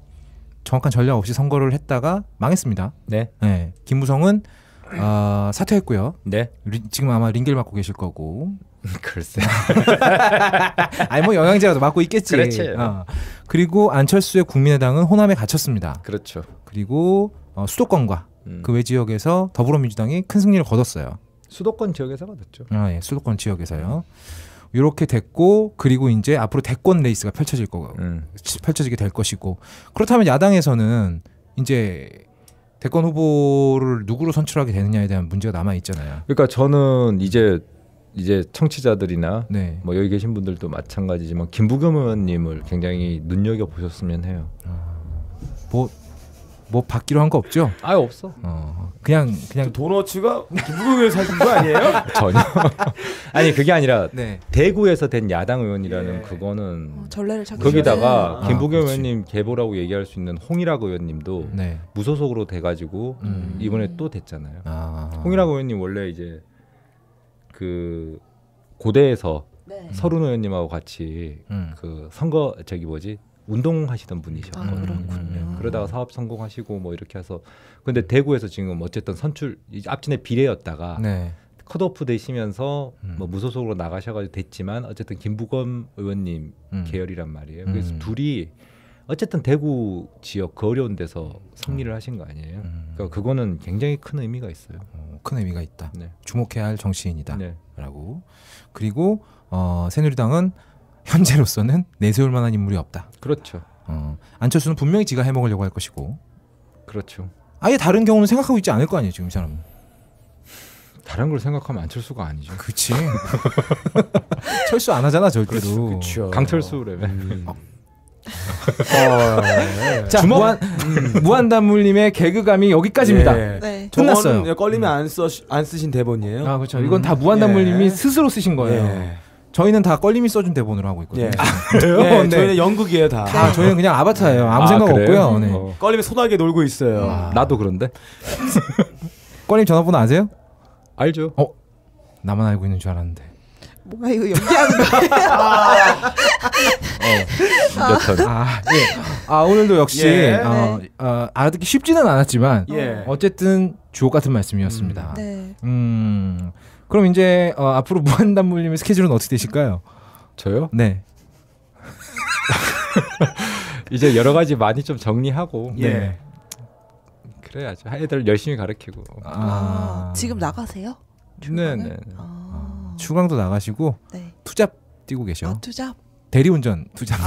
정확한 전략 없이 선거를 했다가 망했습니다. 네. 네. 김무성은 어, 사퇴했고요. 네. 리, 지금 아마 링겔 맡고 계실 거고. 글쎄. 아니 뭐 영양제라도 맡고 있겠지. 그렇지. 어. 그리고 안철수의 국민의당은 호남에 갇혔습니다. 그렇죠. 그리고 어, 수도권과 음. 그외 지역에서 더불어민주당이 큰 승리를 거뒀어요. 수도권 지역에서 거뒀죠. 아 예, 수도권 지역에서요. 음. 이렇게 됐고 그리고 이제 앞으로 대권 레이스가 펼쳐질 거고 음. 펼쳐지게 될 것이고 그렇다면 야당에서는 이제 대권 후보를 누구로 선출하게 되느냐에 대한 문제가 남아 있잖아요. 그러니까 저는 이제 이제 청취자들이나 네. 뭐 여기 계신 분들도 마찬가지지만 김부겸 의원님을 굉장히 눈여겨 보셨으면 해요. 아. 뭐뭐 받기로 한 거 없죠? 아예 없어. 어, 그냥 그냥 그 도너츠가 김부겸을 사준 거 아니에요? 전혀. 아니 그게 아니라 네. 대구에서 된 야당 의원이라는 예. 그거는 어, 전례를 찾기 거기다가 네. 김부겸 아, 의원님 개보라고 얘기할 수 있는 홍일학 의원님도 네. 무소속으로 돼가지고 음. 이번에 또 됐잖아요. 아. 홍일학 의원님 원래 이제 그 고대에서 네. 서른 의원님하고 같이 음. 그 선거 저기 뭐지 운동하시던 분이셨거든요. 아, 음, 네. 그러다가 사업 성공하시고 뭐 이렇게 해서 근데 대구에서 지금 어쨌든 선출 앞진에 비례였다가 네. 컷오프 되시면서 음. 뭐 무소속으로 나가셔가지고 됐지만 어쨌든 김부검 의원님 음. 계열이란 말이에요. 음. 그래서 음. 둘이 어쨌든 대구 지역 그 어려운 데서 승리를 음. 하신 거 아니에요. 그러니까 그거는 굉장히 큰 의미가 있어요. 어, 큰 의미가 있다. 네. 주목해야 할 정치인이다라고 네. 그리고 어, 새누리당은 현재로서는 내세울 만한 인물이 없다. 그렇죠. 어, 안철수는 분명히 지가 해먹으려고 할 것이고. 그렇죠. 아예 다른 경우는 생각하고 있지 않을 거 아니에요 지금 사람 다른 걸 생각하면 안철수가 아니죠. 그치. 철수 안 하잖아 절대로. 그렇죠. 그렇죠. 어. 강철수래. 음. 어. 어. 자 무한 음, 무한담물님의 개그감이 여기까지입니다. 예. 네. 끝났어요. 걸리면 안쓰 안 쓰신 대본이에요. 아 그렇죠. 이건 음. 다 무한담물님이 예. 스스로 쓰신 거예요. 예. 저희는 다 껄림이 써준 대본으로 하고 있거든요. 예. 아, 네, 네. 저희는 연극이에요 다. 다. 아, 저희는 그냥 아바타예요. 네. 아무 아, 생각 그래요? 없고요. 네. 어. 껄림이 소나게 놀고 있어요. 아. 나도 그런데. 껄림 전화번호 아세요? 알죠. 어? 나만 알고 있는 줄 알았는데. 뭐가 이거 연기하는 거예요? 아. 어, 아, 예. 아, 오늘도 역시 예. 어, 네. 어, 알아듣기 쉽지는 않았지만 예. 어쨌든 주옥 같은 말씀이었습니다. 음, 네. 음 그럼 이제 어, 앞으로 무한담물님의 스케줄은 어떻게 되실까요? 저요? 네. 이제 여러 가지 많이 좀 정리하고. 예. 네. 그래야죠. 애들 열심히 가르치고. 아, 아. 지금 나가세요? 네네. 네, 네. 아. 주강도 나가시고 네. 투잡 뛰고 계셔. 아, 투잡. 대리운전 투잡. 아.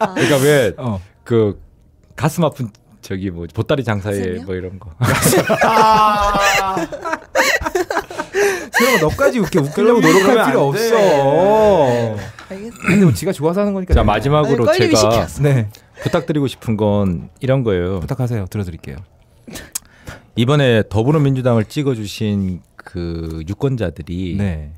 아. 그러니까 왜그 어. 그 가슴 아픈 저기 뭐 보따리 장사에 뭐 이런 거. 세영아 너까지 웃게 웃기려고 노력할 필요 없어. 알겠어. 뭐 지가 좋아서 하는 거니까. 자 내가. 마지막으로 아, 제가 네. 부탁드리고 싶은 건 이런 거예요. 부탁하세요. 들어드릴게요. 이번에 더불어민주당을 찍어주신 그 유권자들이 네.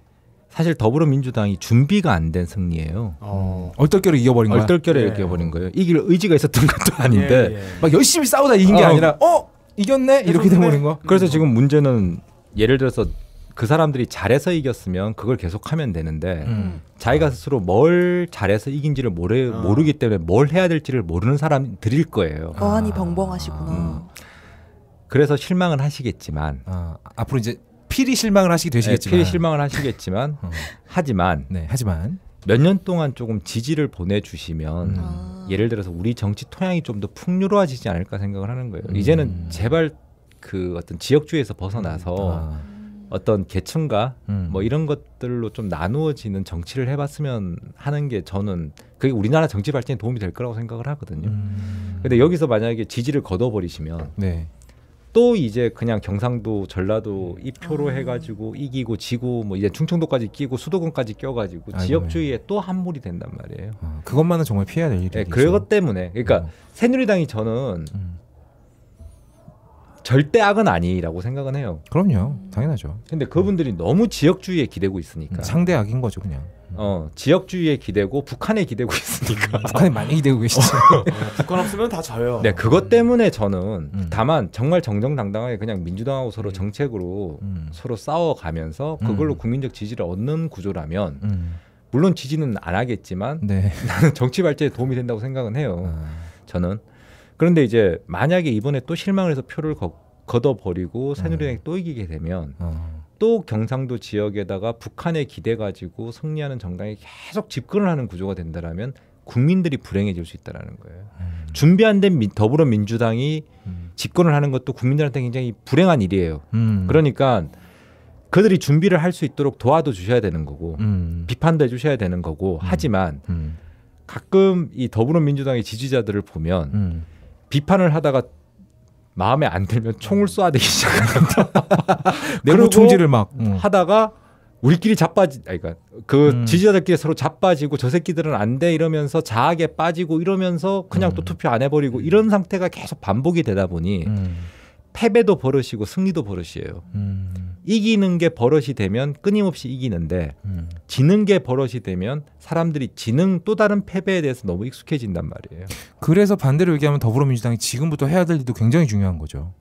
사실 더불어민주당이 준비가 안 된 승리예요. 어. 음. 얼떨결에 이겨버린 거예요. 얼떨결에 예. 이겨버린 거예요. 이길 의지가 있었던 것도 아닌데 예, 예. 막 열심히 싸우다 이긴 게 어. 아니라 어 이겼네 이렇게 돼버린 거. 음. 그래서 음. 지금 문제는 예를 들어서 그 사람들이 잘해서 이겼으면 그걸 계속하면 되는데 음. 자기가 스스로 뭘 잘해서 이긴지를 모르, 어. 모르기 때문에 뭘 해야 될지를 모르는 사람들일 거예요. 어안이 벙벙하시구나. 아. 음. 아. 음. 그래서 실망은 하시겠지만 어, 앞으로 이제 필히 실망을 하시게 네, 되시겠지만 필히 실망을 하시겠지만 어. 하지만 네, 하지만 몇 년 동안 조금 지지를 보내주시면 음. 아. 예를 들어서 우리 정치 토양이 좀 더 풍요로워지지 않을까 생각을 하는 거예요. 음. 이제는 제발 그 어떤 지역주의에서 벗어나서 음. 아. 어떤 계층과 음. 뭐 이런 것들로 좀 나누어지는 정치를 해봤으면 하는 게 저는 그게 우리나라 정치 발전에 도움이 될 거라고 생각을 하거든요. 음. 근데 여기서 만약에 지지를 거둬버리시면 네. 또 이제 그냥 경상도 전라도 음. 이표로 아. 해가지고 이기고 지고 뭐 이제 충청도까지 끼고 수도권까지 껴가지고 아, 지역주의에 또 함몰이 된단 말이에요. 아, 그것만은 정말 피해야 될 일이죠. 네, 그것 때문에 그러니까 음. 새누리당이 저는 음. 절대 악은 아니라고 생각은 해요. 그럼요, 음. 당연하죠. 근데 그분들이 너무 지역주의에 기대고 있으니까 상대 악인 거죠, 그냥. 어, 지역주의에 기대고 북한에 기대고 있으니까 음. 북한에 많이 기대고 계시죠. 어, 북한 없으면 다 져요. 네, 그것 음. 때문에 저는 음. 다만 정말 정정당당하게 그냥 민주당하고 서로 음. 정책으로 음. 서로 싸워가면서 그걸로 국민적 지지를 얻는 구조라면 물론 지지는 안 하겠지만 네. 나는 정치 발전에 도움이 된다고 생각은 해요. 아. 저는 그런데 이제 만약에 이번에 또 실망을 해서 표를 걷, 걷어버리고 새누리당이 네. 또 이기게 되면 어. 또 경상도 지역에다가 북한에 기대 가지고 승리하는 정당이 계속 집권을 하는 구조가 된다라면 국민들이 불행해질 수 있다라는 거예요. 음. 준비 안 된 더불어민주당이 음. 집권을 하는 것도 국민들한테 굉장히 불행한 일이에요. 음. 그러니까 그들이 준비를 할 수 있도록 도와도 주셔야 되는 거고 음. 비판도 해주셔야 되는 거고 음. 하지만 가끔 이 더불어민주당의 지지자들을 보면 비판을 하다가 마음에 안 들면 총을 음. 쏴대기 시작합니다. 내부 총질을 막 음. 하다가 우리끼리 자빠지, 아니, 그러니까 그 음. 지지자들끼리 서로 자빠지고 저 새끼들은 안 돼 이러면서 자하게 빠지고 이러면서 그냥 음. 또 투표 안 해버리고 이런 음. 상태가 계속 반복이 되다 보니 음. 패배도 버릇이고 승리도 버릇이에요. 이기는 게 버릇이 되면 끊임없이 이기는데 음. 지는 게 버릇이 되면 사람들이 지는 또 다른 패배에 대해서 너무 익숙해진단 말이에요. 그래서 반대로 얘기하면 더불어민주당이 지금부터 해야 될 일도 굉장히 중요한 거죠.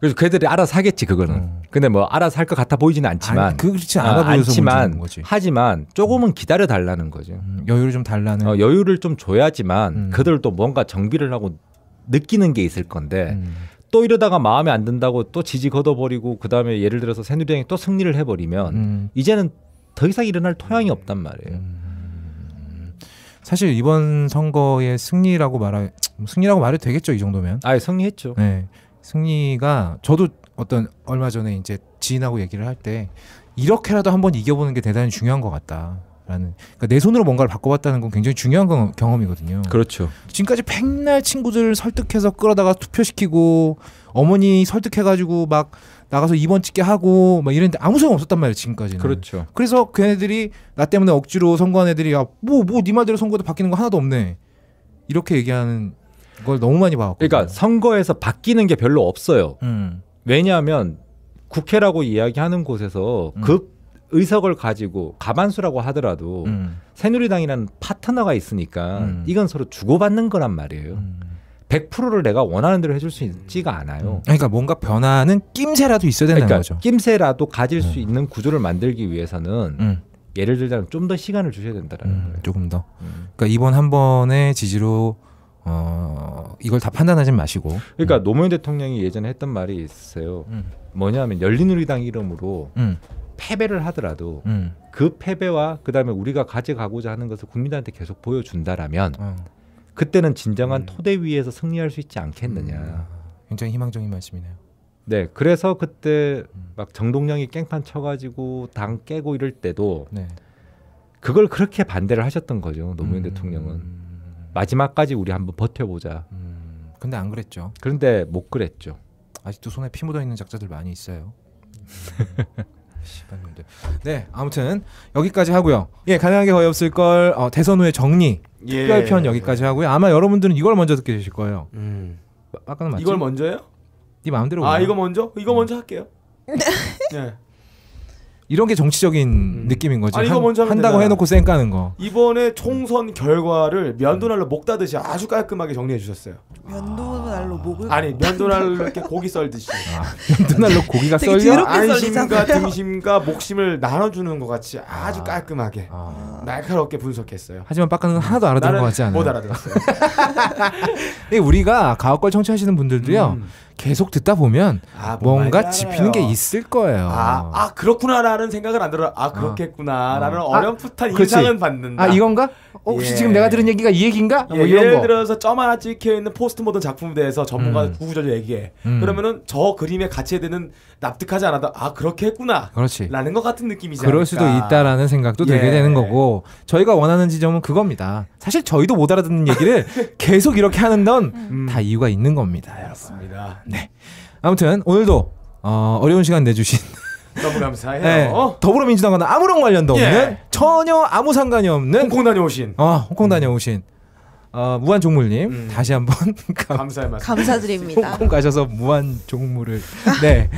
그래서 걔들이 알아서 하겠지 그거는. 음. 근데 뭐 알아서 할 것 같아 보이지는 않지만 아니, 그렇지 아, 않아 어, 보여서 지만 하지만 조금은 기다려 달라는 거죠. 음, 여유를 좀 달라는. 어, 여유를 좀 줘야지만 음. 그들도 뭔가 정비를 하고 느끼는 게 있을 건데 음. 또 이러다가 마음에 안 든다고 또 지지 걷어버리고 그 다음에 예를 들어서 새누리당이 또 승리를 해버리면 음. 이제는 더 이상 일어날 토양이 없단 말이에요. 음. 사실 이번 선거의 승리라고 말하 승리라고 말해도 되겠죠 이 정도면. 아, 승리했죠. 네, 승리가 저도 어떤 얼마 전에 이제 지인하고 얘기를 할 때 이렇게라도 한번 이겨보는 게 대단히 중요한 것 같다. 라는 그러니까 내 손으로 뭔가를 바꿔봤다는 건 굉장히 중요한 건, 경험이거든요. 그렇죠. 지금까지 백날 친구들 설득해서 끌어다가 투표시키고 어머니 설득해가지고 막 나가서 입원 찍게 하고 막이랬데 아무 소용 없었단 말이에요 지금까지는. 그렇죠. 그래서 걔네들이 나 때문에 억지로 선거한 애들이 야뭐뭐네 말대로 선거도 바뀌는 거 하나도 없네 이렇게 얘기하는 걸 너무 많이 봐왔고. 그러니까 선거에서 바뀌는 게 별로 없어요. 음. 왜냐하면 국회라고 이야기하는 곳에서 음. 급 의석을 가지고 가반수라고 하더라도 음. 새누리당이라는 파트너가 있으니까 음. 이건 서로 주고받는 거란 말이에요. 음. 100%를 내가 원하는 대로 해줄 수 있지가 음. 않아요. 음. 그러니까 뭔가 변화는 낌새라도 있어야 되는 그러니까 거죠. 낌새라도 가질 수 음. 있는 구조를 만들기 위해서는 예를 들자면 좀 더 시간을 주셔야 된다라는 거예요. 조금 더. 그러니까 이번 한 번의 지지로 어, 이걸 다 판단하지 마시고. 그러니까 노무현 대통령이 예전에 했던 말이 있어요. 뭐냐면 열린우리당 이름으로 음. 패배를 하더라도 음. 그 패배와 그다음에 우리가 가져가고자 하는 것을 국민들한테 계속 보여준다라면 어. 그때는 진정한 음. 토대 위에서 승리할 수 있지 않겠느냐. 음. 굉장히 희망적인 말씀이네요. 네, 그래서 그때 음. 막 정동영이 깽판 쳐가지고 당 깨고 이럴 때도 네. 그걸 그렇게 반대를 하셨던 거죠 노무현 음. 대통령은 마지막까지 우리 한번 버텨보자. 음, 근데 안 그랬죠. 그런데 못 그랬죠. 아직도 손에 피 묻어 있는 작자들 많이 있어요. 씨발년들. 네, 아무튼 여기까지 하고요. 예, 가능한 게 거의 없을 걸 어, 대선 후의 정리 예. 특별편 여기까지 하고요. 아마 여러분들은 이걸 먼저 듣게 되실 거예요. 음. 아까는 맞지? 이걸 먼저요? 네 마음대로. 아, 오면. 이거 먼저? 이거 음. 먼저 할게요. 네. 이런 게 정치적인 음. 느낌인 거지. 아니, 한, 한다고 해놓고 쌩 까는 거. 이번에 총선 결과를 면도날로 목 따듯이 아주 깔끔하게 정리해 주셨어요. 면도날로 목을 아니 면도날로 이렇게 고기 썰듯이. 아, 면도날로 고기가 썰려 안심과 등심과 목심을 나눠주는 것 같이 아. 아주 깔끔하게 아. 날카롭게 분석했어요. 하지만 빡가는 하나도 알아들은 것 같지 않아요. 못 알아들었어요. 우리가 가옥걸 청취하시는 분들도요. 음. 계속 듣다 보면 아, 뭐 뭔가 짚히는 게 있을 거예요. 아, 아 그렇구나라는 생각을 안 들어. 아 어. 그렇겠구나라는 아, 어. 렴풋한 인상은 받는다. 아 이건가? 어, 혹시 예. 지금 내가 들은 얘기가 이 얘긴가? 뭐 예, 뭐 예를 거. 들어서 점 하나 찍혀 있는 포스트모던 작품에 대해서 전문가 음. 구구절절 얘기해. 음. 그러면은 저 그림의 가치에 대는 납득하지 않아도 아 그렇게 했구나. 그렇지. 라는 것 같은 느낌이잖아 그럴 수도 있다라는 생각도 예. 들게 되는 거고 저희가 원하는 지점은 그겁니다. 사실 저희도 못 알아듣는 얘기를 계속 이렇게 하는 건다 음. 이유가 있는 겁니다. 그렇습니다. 네. 아무튼 오늘도 어, 어려운 시간 내주신 너무 감사해요. 네, 더불어민주당과는 아무런 관련도 예. 없는 예. 전혀 아무 상관이 없는 홍콩 다녀오신 어, 홍콩 다녀오신 어, 무한 종물님 음. 다시 한번 감사의 말씀 감사드립니다. 홍콩 가셔서 무한 종물을 네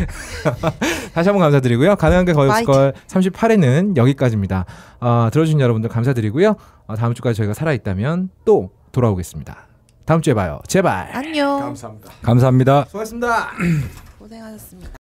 다시 한번 감사드리고요. 가능한 게거의없을걸 38회는 여기까지입니다. 어, 들어주신 여러분들 감사드리고요. 어, 다음 주까지 저희가 살아 있다면 또 돌아오겠습니다. 다음 주에 봐요. 제발. 안녕. 감사합니다. 감사합니다. 수고하셨습니다. 고생하셨습니다.